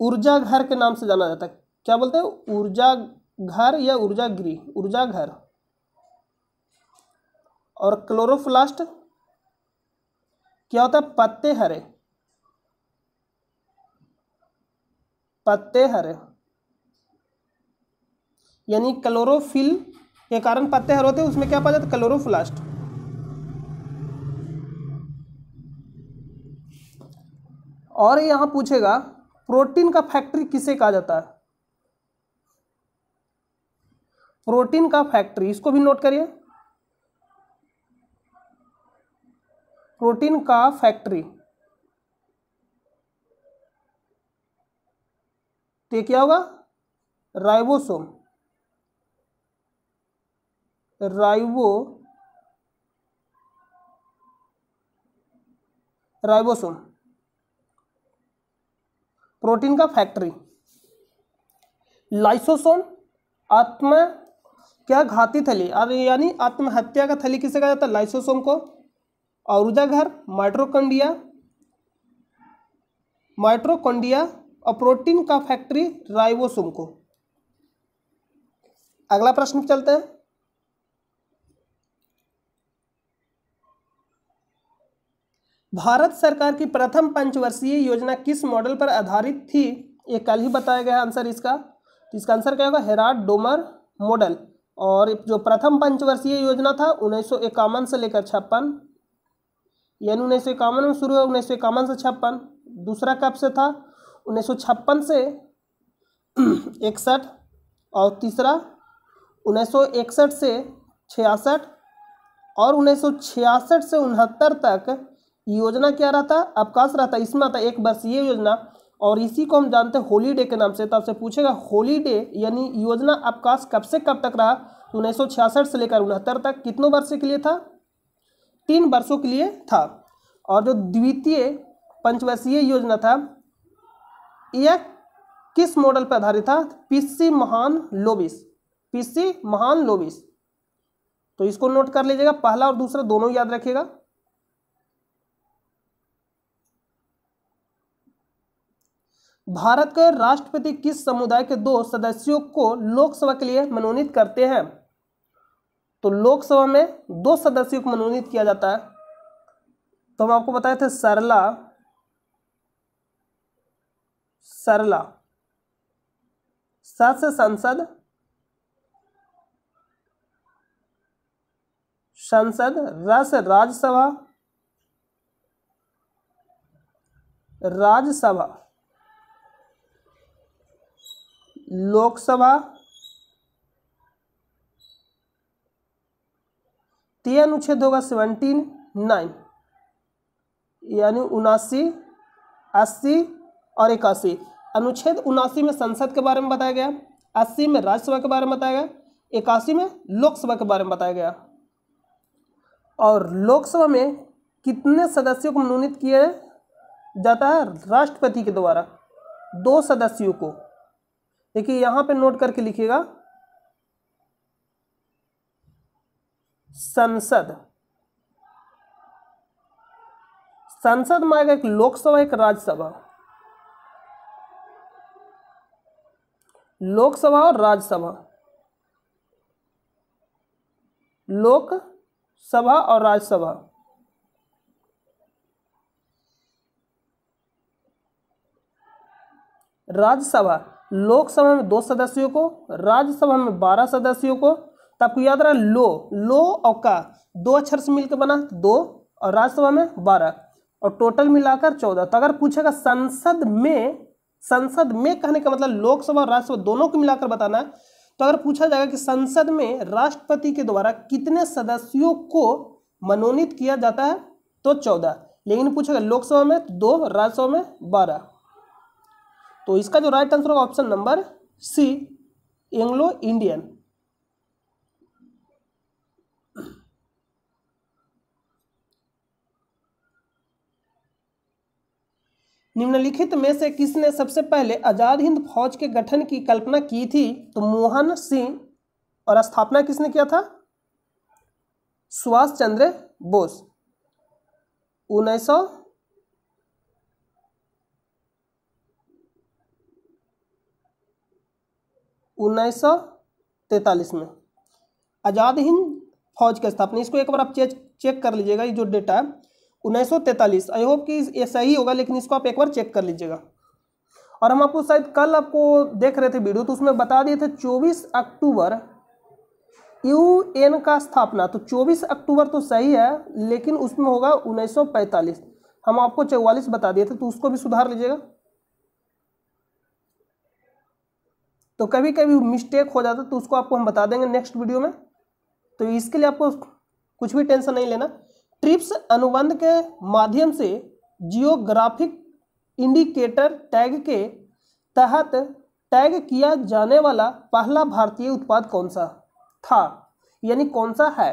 ऊर्जा घर के नाम से जाना जाता है क्या बोलते हैं ऊर्जा घर या ऊर्जा गृह ऊर्जा घर और क्लोरोफ्लास्ट क्या होता है पत्ते हरे पत्ते हरे यानी क्लोरोफिल के कारण पत्ते हरे होते हैं उसमें क्या पाया जाता है क्लोरोफ्लास्ट और यहां पूछेगा प्रोटीन का फैक्ट्री किसे कहा जाता है प्रोटीन का फैक्ट्री इसको भी नोट करिए प्रोटीन का फैक्ट्री तो क्या होगा राइबोसोम राइबो राइबोसोम प्रोटीन का फैक्ट्री लाइसोसोम आत्म क्या घाती थली यानी आत्महत्या का थली किसे कहा जाता है लाइसोसोम को औरजाघर माइट्रोकंडिया माइट्रोकंडिया और प्रोटीन का फैक्ट्री राइवोसुम को अगला प्रश्न चलते हैं भारत सरकार की प्रथम पंचवर्षीय योजना किस मॉडल पर आधारित थी ये कल ही बताया गया आंसर इसका तो इसका आंसर क्या होगा हेराड डोमर मॉडल और जो प्रथम पंचवर्षीय योजना था उन्नीस से लेकर छप्पन यानी उन्नीस सौ इक्यावन में शुरू हुआ उन्नीस सौ इक्यावन से छप्पन दूसरा कब से था उन्नीस सौ छप्पन से इकसठ और तीसरा उन्नीस सौ इकसठ से छियासठ और उन्नीस सौ छियासठ से उनहत्तर तक योजना क्या रहता अवकाश रहता इसमें आता एक ये योजना और इसी को हम जानते हैं होली डे के नाम से तो आपसे पूछेगा होली डे यानी योजना अवकाश कब से कब तक रहा तो उन्नीस सौ छियासठ से लेकर उनहत्तर तक कितनों वर्ष के लिए था तीन वर्षों के लिए था और जो द्वितीय पंचवर्षीय योजना था यह किस मॉडल पर आधारित था पीसी महान लोबिस पीसी महान लोबिस तो इसको नोट कर लीजिएगा पहला और दूसरा दोनों याद रखिएगा भारत के राष्ट्रपति किस समुदाय के दो सदस्यों को लोकसभा के लिए मनोनीत करते हैं तो लोकसभा में दो सदस्यों को मनोनीत किया जाता है तो हम आपको बताए थे सरला सरला सदस्य संसद संसद रस राज्यसभा राज्यसभा लोकसभा तीन अनुच्छेद होगा सेवनटीन नाइन यानी उनासी अस्सी और इक्यासी अनुच्छेद उनासी में संसद के बारे में बताया गया अस्सी में राज्यसभा के बारे में बताया गया इक्यासी में लोकसभा के बारे में बताया गया और लोकसभा में कितने सदस्यों को मनोनीत किया जाता है राष्ट्रपति के द्वारा दो सदस्यों को देखिए यहाँ पे नोट करके लिखिएगा संसद संसद में आएगा एक लोकसभा एक राज्यसभा लोकसभा और राज्यसभा लोकसभा और राज्यसभा राज्यसभा लोकसभा में दो सदस्यों को राज्यसभा में बारह सदस्यों को तो आपको याद रहा लो लो और का दो अक्षर से मिलकर बना दो और राज्यसभा में बारह और टोटल मिलाकर चौदह तो अगर पूछेगा संसद में संसद में कहने का मतलब लोकसभा और राज्यसभा दोनों को मिलाकर बताना है तो अगर पूछा जाएगा कि संसद में राष्ट्रपति के द्वारा कितने सदस्यों को मनोनीत किया जाता है तो चौदह लेकिन पूछेगा लोकसभा में तो दो राज्यसभा में बारह तो इसका जो राइट आंसर होगा option number C Anglo Indian निम्नलिखित में से किसने सबसे पहले आज़ाद हिंद फौज के गठन की कल्पना की थी तो मोहन सिंह और स्थापना किसने किया था सुभाष चंद्र बोस उन्नीस सौ उन्नीस सौ तैतालीस में आज़ाद हिंद फौज की स्थापना इसको एक बार आप चेक चेक कर लीजिएगा ये जो डेटा है 1943 आई होप कि ये सही होगा लेकिन इसको आप एक बार चेक कर लीजिएगा और हम आपको शायद कल आपको देख रहे थे वीडियो तो उसमें बता दिए थे 24 अक्टूबर यूएन का स्थापना तो 24 अक्टूबर तो सही है लेकिन उसमें होगा 1945 हम आपको चौवालीस बता दिए थे तो उसको भी सुधार लीजिएगा तो कभी कभी मिस्टेक हो जाता तो उसको आपको हम बता देंगे नेक्स्ट वीडियो में तो इसके लिए आपको कुछ भी टेंशन नहीं लेना ट्रिप्स अनुबंध के माध्यम से जियोग्राफिक इंडिकेटर टैग के तहत टैग किया जाने वाला पहला भारतीय उत्पाद कौन सा था यानी कौन सा है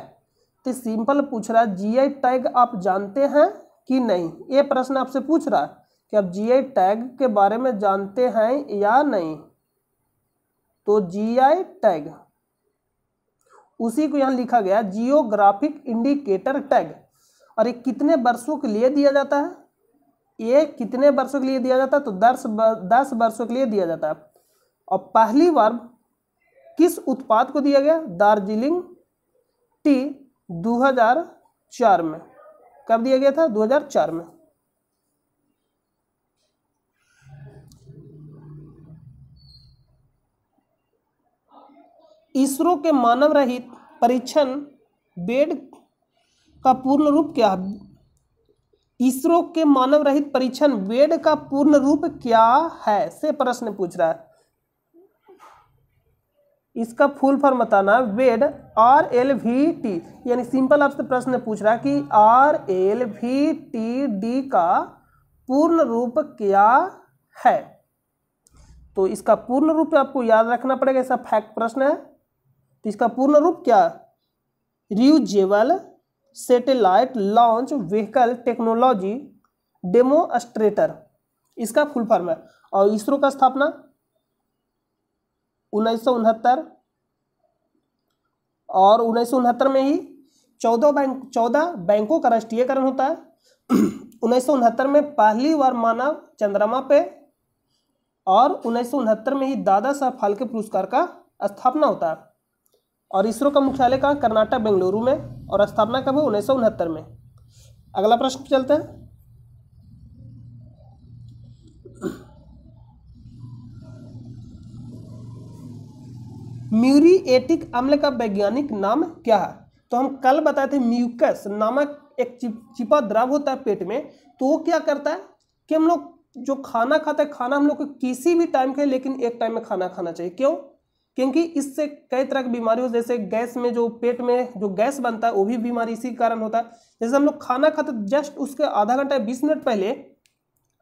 तो सिंपल पूछ रहा है जीआई टैग आप जानते हैं कि नहीं ये प्रश्न आपसे पूछ रहा है कि आप जीआई टैग के बारे में जानते हैं या नहीं तो जीआई टैग उसी को यहां लिखा गया जियोग्राफिक इंडिकेटर टैग और ये कितने वर्षों के लिए दिया जाता है ये कितने वर्षों के लिए दिया जाता है तो दस दस वर्षों के लिए दिया जाता है और पहली बार किस उत्पाद को दिया गया दार्जिलिंग टी 2004 में कब दिया गया था 2004 में इसरो के मानव रहित परीक्षण बेड का पूर्ण रूप क्या है इसरो के मानव रहित परीक्षण वेड का पूर्ण रूप क्या है से प्रश्न पूछ रहा है इसका फुल फॉर्म बताना वेड आर एल वी टी यानी सिंपल आपसे प्रश्न पूछ रहा है कि R L V T D का पूर्ण रूप क्या है तो इसका पूर्ण रूप आपको याद रखना पड़ेगा ऐसा फैक्ट प्रश्न है तो इसका पूर्ण रूप क्या reusable satellite launch vehicle technology demonstrator इसका फुल फॉर्म है और इसरो का स्थापना उन्नीस और उन्नीस में ही चौदह बैंक चौदह बैंकों का राष्ट्रीयकरण होता है उन्नीस में पहली बार मानव चंद्रमा पे और उन्नीस में ही दादा साहब फाल्के पुरस्कार का स्थापना होता है और इसरो का मुख्यालय कहाँ कर्नाटक बेंगलुरु में और स्थापना कब हुई उन्नीस में अगला प्रश्न चलते हैं म्यूरिएटिक अम्ल का वैज्ञानिक नाम क्या है तो हम कल बताए थे म्यूकस नामक एक चिपा द्रव होता है पेट में तो वो क्या करता है कि हम लोग जो खाना खाते हैं खाना हम लोग को किसी भी टाइम के लेकिन एक टाइम में खाना खाना चाहिए क्यों क्योंकि इससे कई तरह की बीमारियों जैसे गैस में जो पेट में जो गैस बनता है वो भी बीमारी इसी कारण होता है जैसे हम लोग खाना खाते जस्ट उसके आधा घंटा बीस मिनट पहले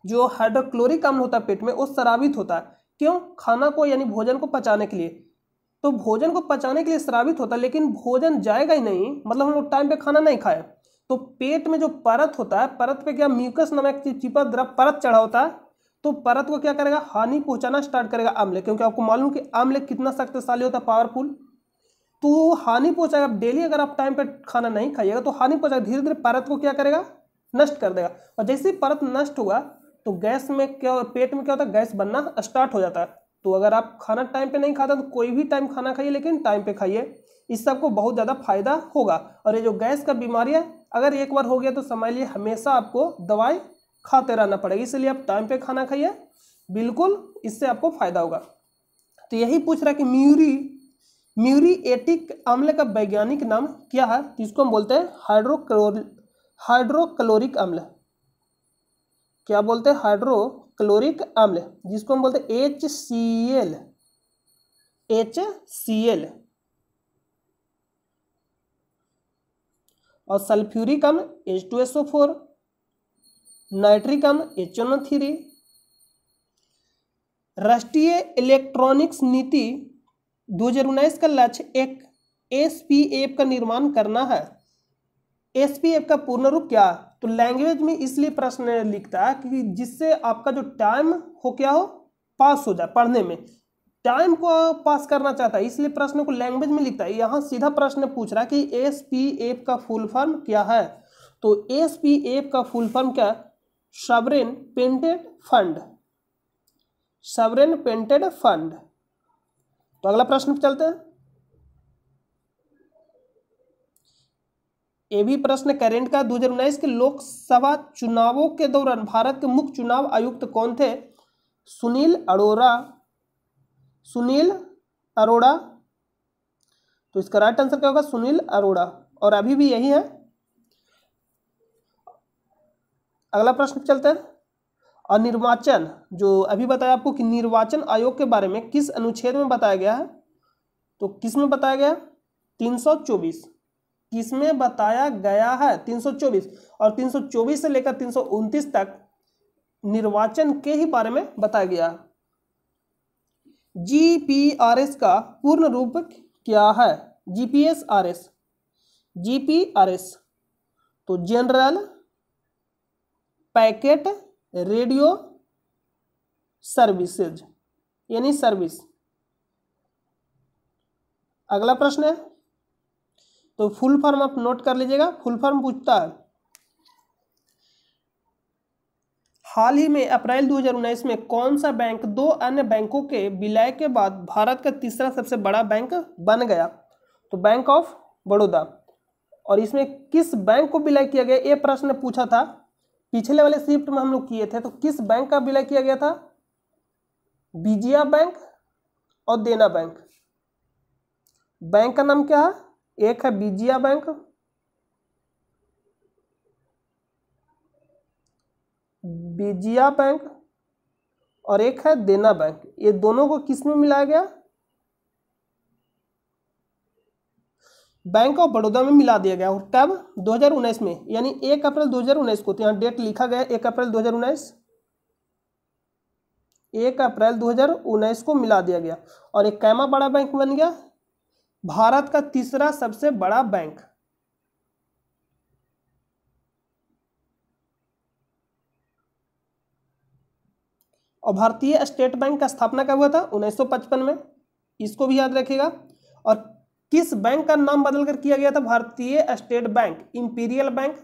जो हाइड्रोक्लोरिक अम्ल होता है पेट में वो शराबित होता है क्यों खाना को यानी भोजन को पचाने के लिए तो भोजन को पचाने के लिए श्रावित होता है लेकिन भोजन जाएगा ही नहीं मतलब हम लोग टाइम पे खाना नहीं खाए तो पेट में जो परत होता है परत पे क्या म्यूकस नामक चिपा द्रव परत चढ़ा होता है तो परत को क्या करेगा हानि पहुंचाना स्टार्ट करेगा अम्ल क्योंकि आपको मालूम कि अम्ल कितना शक्तिशाली होता है पावरफुल तो हानि पहुंचाएगा डेली अगर आप टाइम पर खाना नहीं खाइएगा तो हानि पहुंचाएगा धीरे धीरे परत को क्या करेगा नष्ट कर देगा और जैसे ही परत नष्ट होगा तो गैस में क्या पेट में क्या होता है गैस बनना स्टार्ट हो जाता है तो अगर आप खाना टाइम पे नहीं खाता तो कोई भी टाइम खाना खाइए लेकिन टाइम पे खाइए इससे आपको बहुत ज़्यादा फायदा होगा और ये जो गैस का बीमारी है अगर एक बार हो गया तो समझ लिए हमेशा आपको दवाई खाते रहना पड़ेगा इसलिए आप टाइम पे खाना खाइए बिल्कुल इससे आपको फायदा होगा तो यही पूछ रहा है कि म्यूरी म्यूरी एटिक अम्ल का वैज्ञानिक नाम क्या है जिसको हम बोलते हैं हाइड्रोक्लोर हाइड्रोक्लोरिक अम्ल क्या बोलते हैं हाइड्रोक्लोरिक अम्ल जिसको हम बोलते हैं H C L H C L और सल्फ्यूरिक अम्ल H two S O four nitric अम्ल एच एन थ्री राष्ट्रीय इलेक्ट्रॉनिक्स नीति उन्नीस का लक्ष्य एक एस का निर्माण करना है एस का पूर्ण रूप क्या तो लैंग्वेज में इसलिए प्रश्न लिखता है कि जिससे आपका जो टाइम हो क्या हो पास हो जाए पढ़ने में टाइम को पास करना चाहता है इसलिए प्रश्न को लैंग्वेज में लिखता है यहाँ सीधा प्रश्न पूछ रहा है कि एस का फुल फॉर्म क्या है तो एस का फुल फॉर्म क्या है sovereign painted fund sovereign painted fund तो अगला प्रश्न चलते हैं ये भी प्रश्न करेंट का दो के लोकसभा चुनावों के दौरान भारत के मुख्य चुनाव आयुक्त कौन थे सुनील अरोरा सुनील अरोड़ा तो इसका राइट आंसर क्या होगा सुनील अरोड़ा और अभी भी यही है अगला प्रश्न चलते हैं और निर्वाचन जो अभी बताया आपको कि निर्वाचन आयोग के बारे में किस अनुच्छेद में बताया गया है तो किस में बताया गया तीन सौ चौबीस किसमें बताया गया है 324 और 324 से लेकर 329 तक निर्वाचन के ही बारे में बताया गया जीपीआरएस का पूर्ण रूप क्या है जीपीएसआरएस जीपीआरएस तो जनरल पैकेट रेडियो सर्विसेज यानी सर्विस अगला प्रश्न है तो फुल फॉर्म आप नोट कर लीजिएगा फुल फॉर्म पूछता है हाल ही में अप्रैल 2019 में कौन सा बैंक दो अन्य बैंकों के विलय के बाद भारत का तीसरा सबसे बड़ा बैंक बन गया तो बैंक ऑफ बड़ौदा और इसमें किस बैंक को विलय किया गया ये प्रश्न पूछा था पिछले वाले शिफ्ट में हम लोग किए थे तो किस बैंक का विलय किया गया था बीजिया बैंक और देना बैंक बैंक का नाम क्या है एक है बीजिया बैंक बीजिया बैंक और एक है देना बैंक ये दोनों को किस में मिलाया गया बैंक ऑफ बड़ौदा में मिला दिया गया और कब 2019 में यानी 1 अप्रैल 2019 को तो यहाँ डेट लिखा गया 1 अप्रैल 2019 1 अप्रैल 2019 को मिला दिया गया और एक कैमा बड़ा बैंक बन गया भारत का तीसरा सबसे बड़ा बैंक और भारतीय स्टेट बैंक का स्थापना कब हुआ था 1955 में इसको भी याद रखेगा और किस बैंक का नाम बदलकर किया गया था भारतीय स्टेट बैंक इंपीरियल बैंक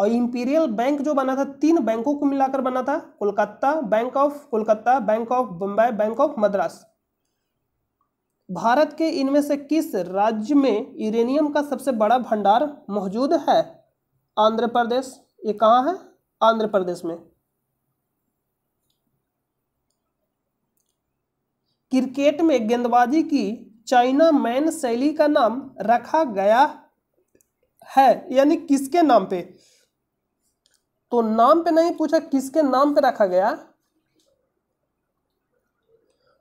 और इंपीरियल बैंक जो बना था तीन बैंकों को मिलाकर बना था Kolkata bank of Kolkata bank of Bombay bank of Madras Bharat के इनमें से किस राज्य में यूरेनियम का सबसे बड़ा भंडार मौजूद है आंध्र प्रदेश ये कहाँ है आंध्र प्रदेश में क्रिकेट में गेंदबाजी की चाइना मैन शैली का नाम रखा गया है यानी किसके नाम पे तो नाम पे नहीं पूछा किसके नाम पे रखा गया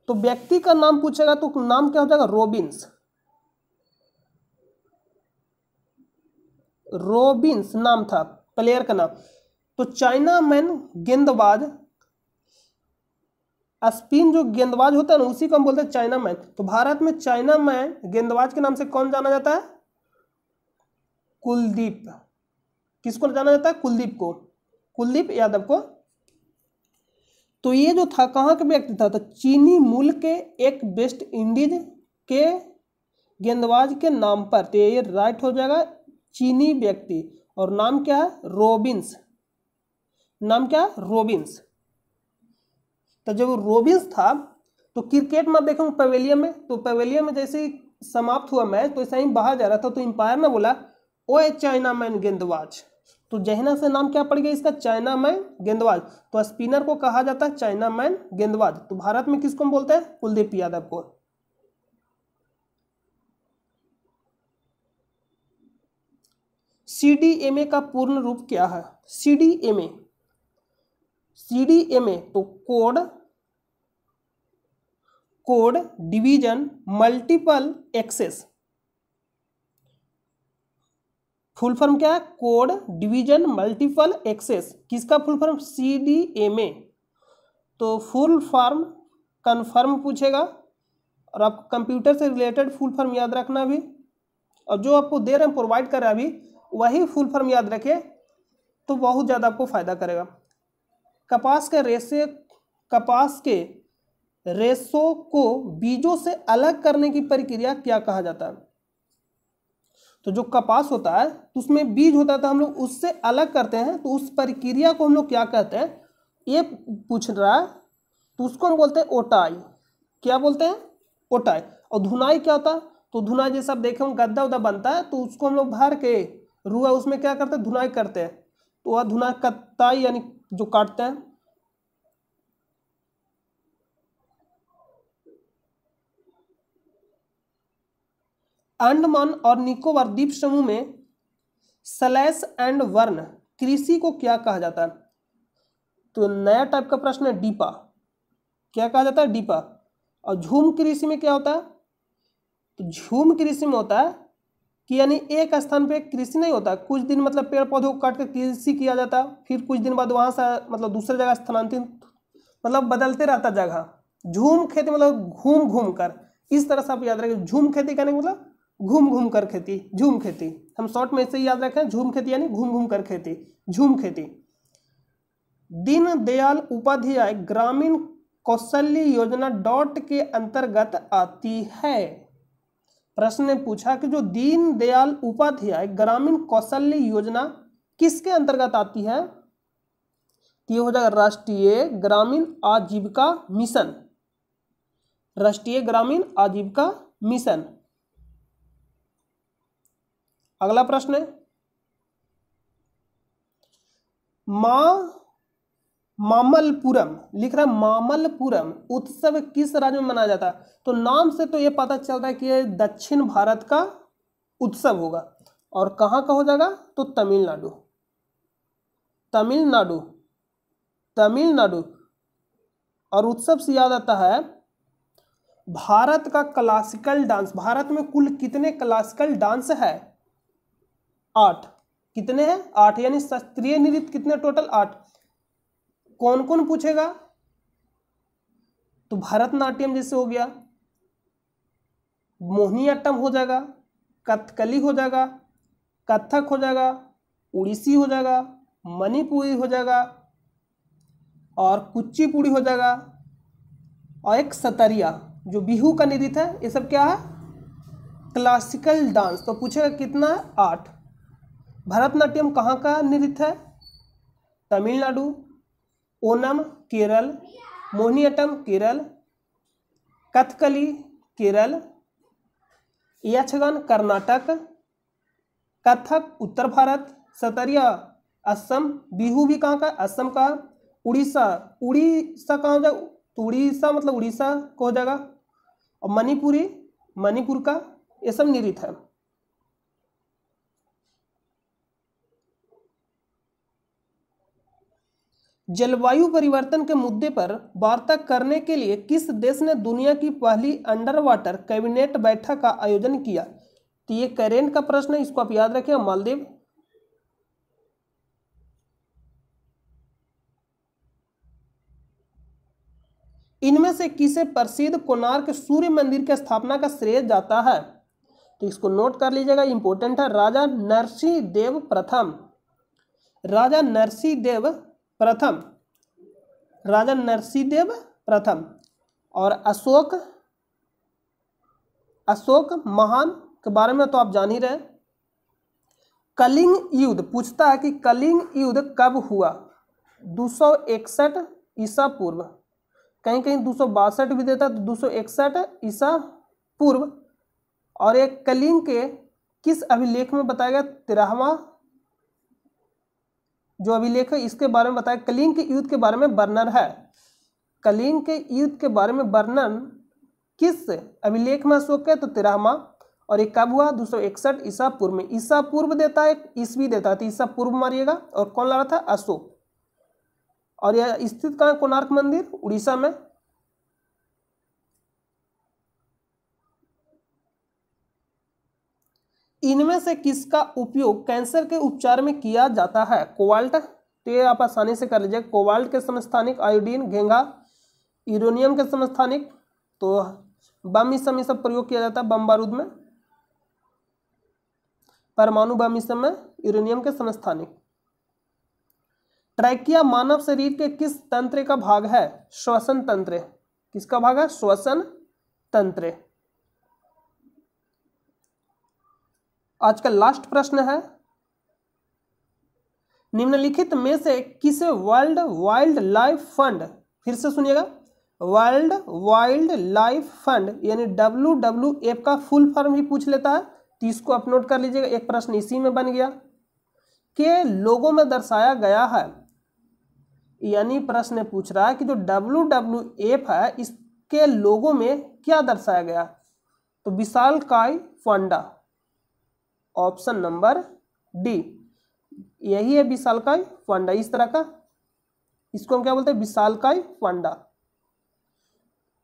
तो व्यक्ति का नाम पूछेगा तो नाम क्या हो जाएगा रोबिन्स रोबिन्स नाम था प्लेयर का नाम तो चाइना मैन गेंदबाज स्पिन जो गेंदबाज होता है ना उसी को हम बोलते हैं चाइना मैन तो भारत में चाइना मैन गेंदबाज के नाम से कौन जाना जाता है कुलदीप किसको जाना जाता है कुलदीप को कुलदीप यादव को तो ये जो था कहाँ का व्यक्ति था तो चीनी मूल के एक वेस्ट इंडीज के गेंदबाज के नाम पर तो ये राइट हो जाएगा चीनी व्यक्ति और नाम क्या है रोबिन्स नाम क्या है रोबिन्स तो जब रोबिन्स था तो क्रिकेट में देखा पवेलियम में तो पवेलियम में जैसे समाप्त हुआ मैच तो ऐसा ही बाहर जा रहा था तो अंपायर ने बोला ओ ए चाइना मैन गेंदबाज तो जहना से नाम क्या पड़ गया इसका चाइना मैन गेंदबाज तो स्पिनर को कहा जाता है चाइना मैन गेंदबाज तो भारत में किसको बोलते हैं कुलदीप यादव को सी डी एम ए का पूर्ण रूप क्या है C D M A C D M A तो code code division multiple access full form क्या है कोड डिवीजन मल्टीपल एक्सेस किसका full form C D M A तो फुल फॉर्म कन्फर्म पूछेगा और आप कंप्यूटर से रिलेटेड फुल फॉर्म याद रखना भी और जो आपको दे रहे हैं प्रोवाइड कर रहे हैं अभी वही फुल फॉर्म याद रखे तो बहुत ज़्यादा आपको फ़ायदा करेगा कपास के रेसे कपास के रेसों को बीजों से अलग करने की प्रक्रिया क्या कहा जाता है तो जो कपास होता है तो उसमें बीज होता था तो हम लोग उससे अलग करते हैं तो उस प्रक्रिया को हम लोग क्या कहते हैं ये पूछ रहा है तो उसको हम बोलते हैं ओटाई क्या बोलते हैं ओटाई और धुनाई क्या होता है तो धुनाई जैसे आप देखे गद्दा उद्दा बनता है तो उसको हम लोग भर के रुआ उसमें क्या करते हैं धुनाई करते हैं तो वह धुनाई कत्ताई यानी जो काटता है अंडमान और निकोबार द्वीप समूह में सलैस एंड वर्ण कृषि को क्या कहा जाता है तो नया टाइप का प्रश्न है डीपा क्या कहा जाता है डीपा और झूम कृषि में क्या होता है तो झूम कृषि में होता है कि यानी एक स्थान पे कृषि नहीं होता कुछ दिन मतलब पेड़ पौधों को काट कर कृषि किया जाता फिर कुछ दिन बाद वहाँ से मतलब दूसरे जगह स्थानांतरित मतलब बदलते रहता जगह झूम खेती मतलब घूम घूम कर इस तरह से आप याद रखें झूम खेती कहने मतलब घूम घूम कर खेती झूम खेती हम शॉर्ट में इससे याद रखें झूम खेती यानी घूम घूम कर खेती झूम खेती दीन दयाल उपाध्याय ग्रामीण कौशल्य योजना डॉट के अंतर्गत आती है प्रश्न ने पूछा कि जो दीन दयाल उपाध्याय ग्रामीण कौशल्य योजना किसके अंतर्गत आती है तो हो जाएगा राष्ट्रीय ग्रामीण आजीविका मिशन राष्ट्रीय ग्रामीण आजीविका मिशन अगला प्रश्न है मां मामलपुरम लिख रहा है मामलपुरम उत्सव किस राज्य में मनाया जाता है तो नाम से तो ये पता चल रहा है कि ये दक्षिण भारत का उत्सव होगा और कहाँ का हो जाएगा तो तमिलनाडु तमिलनाडु तमिलनाडु और उत्सव से याद आता है भारत का क्लासिकल डांस भारत में कुल कितने क्लासिकल डांस है आठ कितने हैं आठ यानी शास्त्रीय नृत्य कितने टोटल आठ कौन कौन पूछेगा तो भरतनाट्यम जैसे हो गया मोहिनीअट्टम हो जाएगा कथकली हो जाएगा कथक हो जाएगा उड़ीसी हो जाएगा मणिपुरी हो जाएगा और कुचिपुड़ी हो जाएगा और एक सतरिया जो बिहू का निधित है ये सब क्या है क्लासिकल डांस तो पूछेगा कितना है आठ भरतनाट्यम कहाँ का नृत्य है तमिलनाडु ओनम केरल मोहनीअटम केरल कथकली केरल यक्षगान कर्नाटक कथक उत्तर भारत सतरिया असम बिहू भी कहाँ का असम का उड़ीसा उड़ीसा कहाँ हो जाएगा तो उड़ीसा मतलब उड़ीसा को हो जाएगा और मणिपुरी मणिपुर का ये सब निरित है जलवायु परिवर्तन के मुद्दे पर वार्ता करने के लिए किस देश ने दुनिया की पहली अंडर वाटर कैबिनेट बैठक का आयोजन किया तो ये करेंट का प्रश्न है इसको आप याद रखें मालदीव इनमें से किसे प्रसिद्ध कोणार्क सूर्य मंदिर की स्थापना का श्रेय जाता है तो इसको नोट कर लीजिएगा इंपोर्टेंट है राजा नरसिंह देव प्रथम राजा नरसिंह देव प्रथम राजा नरसिंहदेव प्रथम और अशोक अशोक महान के बारे में तो आप जान ही रहे कलिंग युद्ध पूछता है कि कलिंग युद्ध कब हुआ दो सौ इकसठ ईसा पूर्व कहीं कहीं दो सौ बासठ भी देता तो दो सौ इकसठ ईसा पूर्व और एक कलिंग के किस अभिलेख में बताया गया तेरहवा जो अभिलेख है इसके बारे में बताया कलिंग के युद्ध के बारे में वर्णन है कलिंग के युद्ध के बारे में वर्णन किस अभिलेख में अशोक है तो तिरहमा और ये कब हुआ दो सौ इकसठ ईसा पूर्व में ईसा पूर्व देता है ईस्वी देता है तो ईसा पूर्व मारिएगा और कौन ला रहा था अशोक और यह स्थित कहाँ कोणार्क मंदिर उड़ीसा में इनमें से किसका उपयोग कैंसर के उपचार में किया जाता है कोवाल्ट तो ये आप आसानी से कर लीजिए कोवाल्ट के समस्थानिक आयोडीन घेंगा यूरोनियम के समस्थानिक तो बम इस समय सब प्रयोग किया जाता है बम बारूद में परमाणु बम इस समय यूरोनियम के समस्थानिक ट्रैकिया मानव शरीर के किस तंत्र का भाग है श्वसन तंत्र किसका भाग है श्वसन तंत्र आज का लास्ट प्रश्न है निम्नलिखित में से किसे वर्ल्ड वाइल्ड लाइफ फंड फिर से सुनिएगा वर्ल्ड वाइल्ड लाइफ फंड यानी डब्ल्यू डब्ल्यू एफ का फुल फॉर्म ही पूछ लेता है तो इसको अपनोट कर लीजिएगा एक प्रश्न इसी में बन गया के लोगों में दर्शाया गया है यानी प्रश्न पूछ रहा है कि जो डब्ल्यू डब्ल्यू एफ है इसके लोगों में क्या दर्शाया गया तो विशाल काय फंडा ऑप्शन नंबर डी यही है विशालकाय फंडा इस तरह का इसको हम क्या बोलते हैं विशालकाय फंडा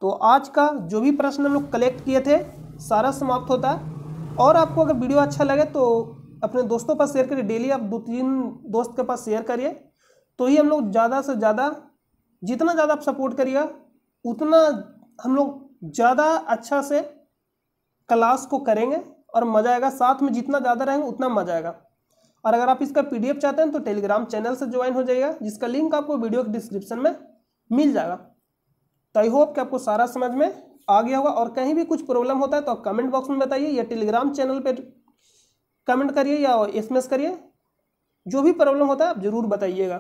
तो आज का जो भी प्रश्न हम लोग कलेक्ट किए थे सारा समाप्त होता है और आपको अगर वीडियो अच्छा लगे तो अपने दोस्तों पास शेयर करिए डेली आप दो तीन दोस्त के पास शेयर करिए तो ही हम लोग ज़्यादा से ज़्यादा जितना ज़्यादा आप सपोर्ट करिएगा उतना हम लोग ज़्यादा अच्छा से क्लास को करेंगे और मजा आएगा साथ में जितना ज़्यादा रहेंगे उतना मजा आएगा और अगर आप इसका पीडीएफ चाहते हैं तो टेलीग्राम चैनल से ज्वाइन हो जाएगा जिसका लिंक आपको वीडियो के डिस्क्रिप्शन में मिल जाएगा तो आई होप कि आपको सारा समझ में आ गया होगा और कहीं भी कुछ प्रॉब्लम होता है तो आप कमेंट बॉक्स में बताइए या टेलीग्राम चैनल पर कमेंट करिए या एस करिए जो भी प्रॉब्लम होता है आप ज़रूर बताइएगा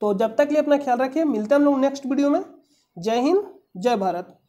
तो जब तक लिए अपना ख्याल रखिए मिलते हैं हम लोग नेक्स्ट वीडियो में जय हिंद जय भारत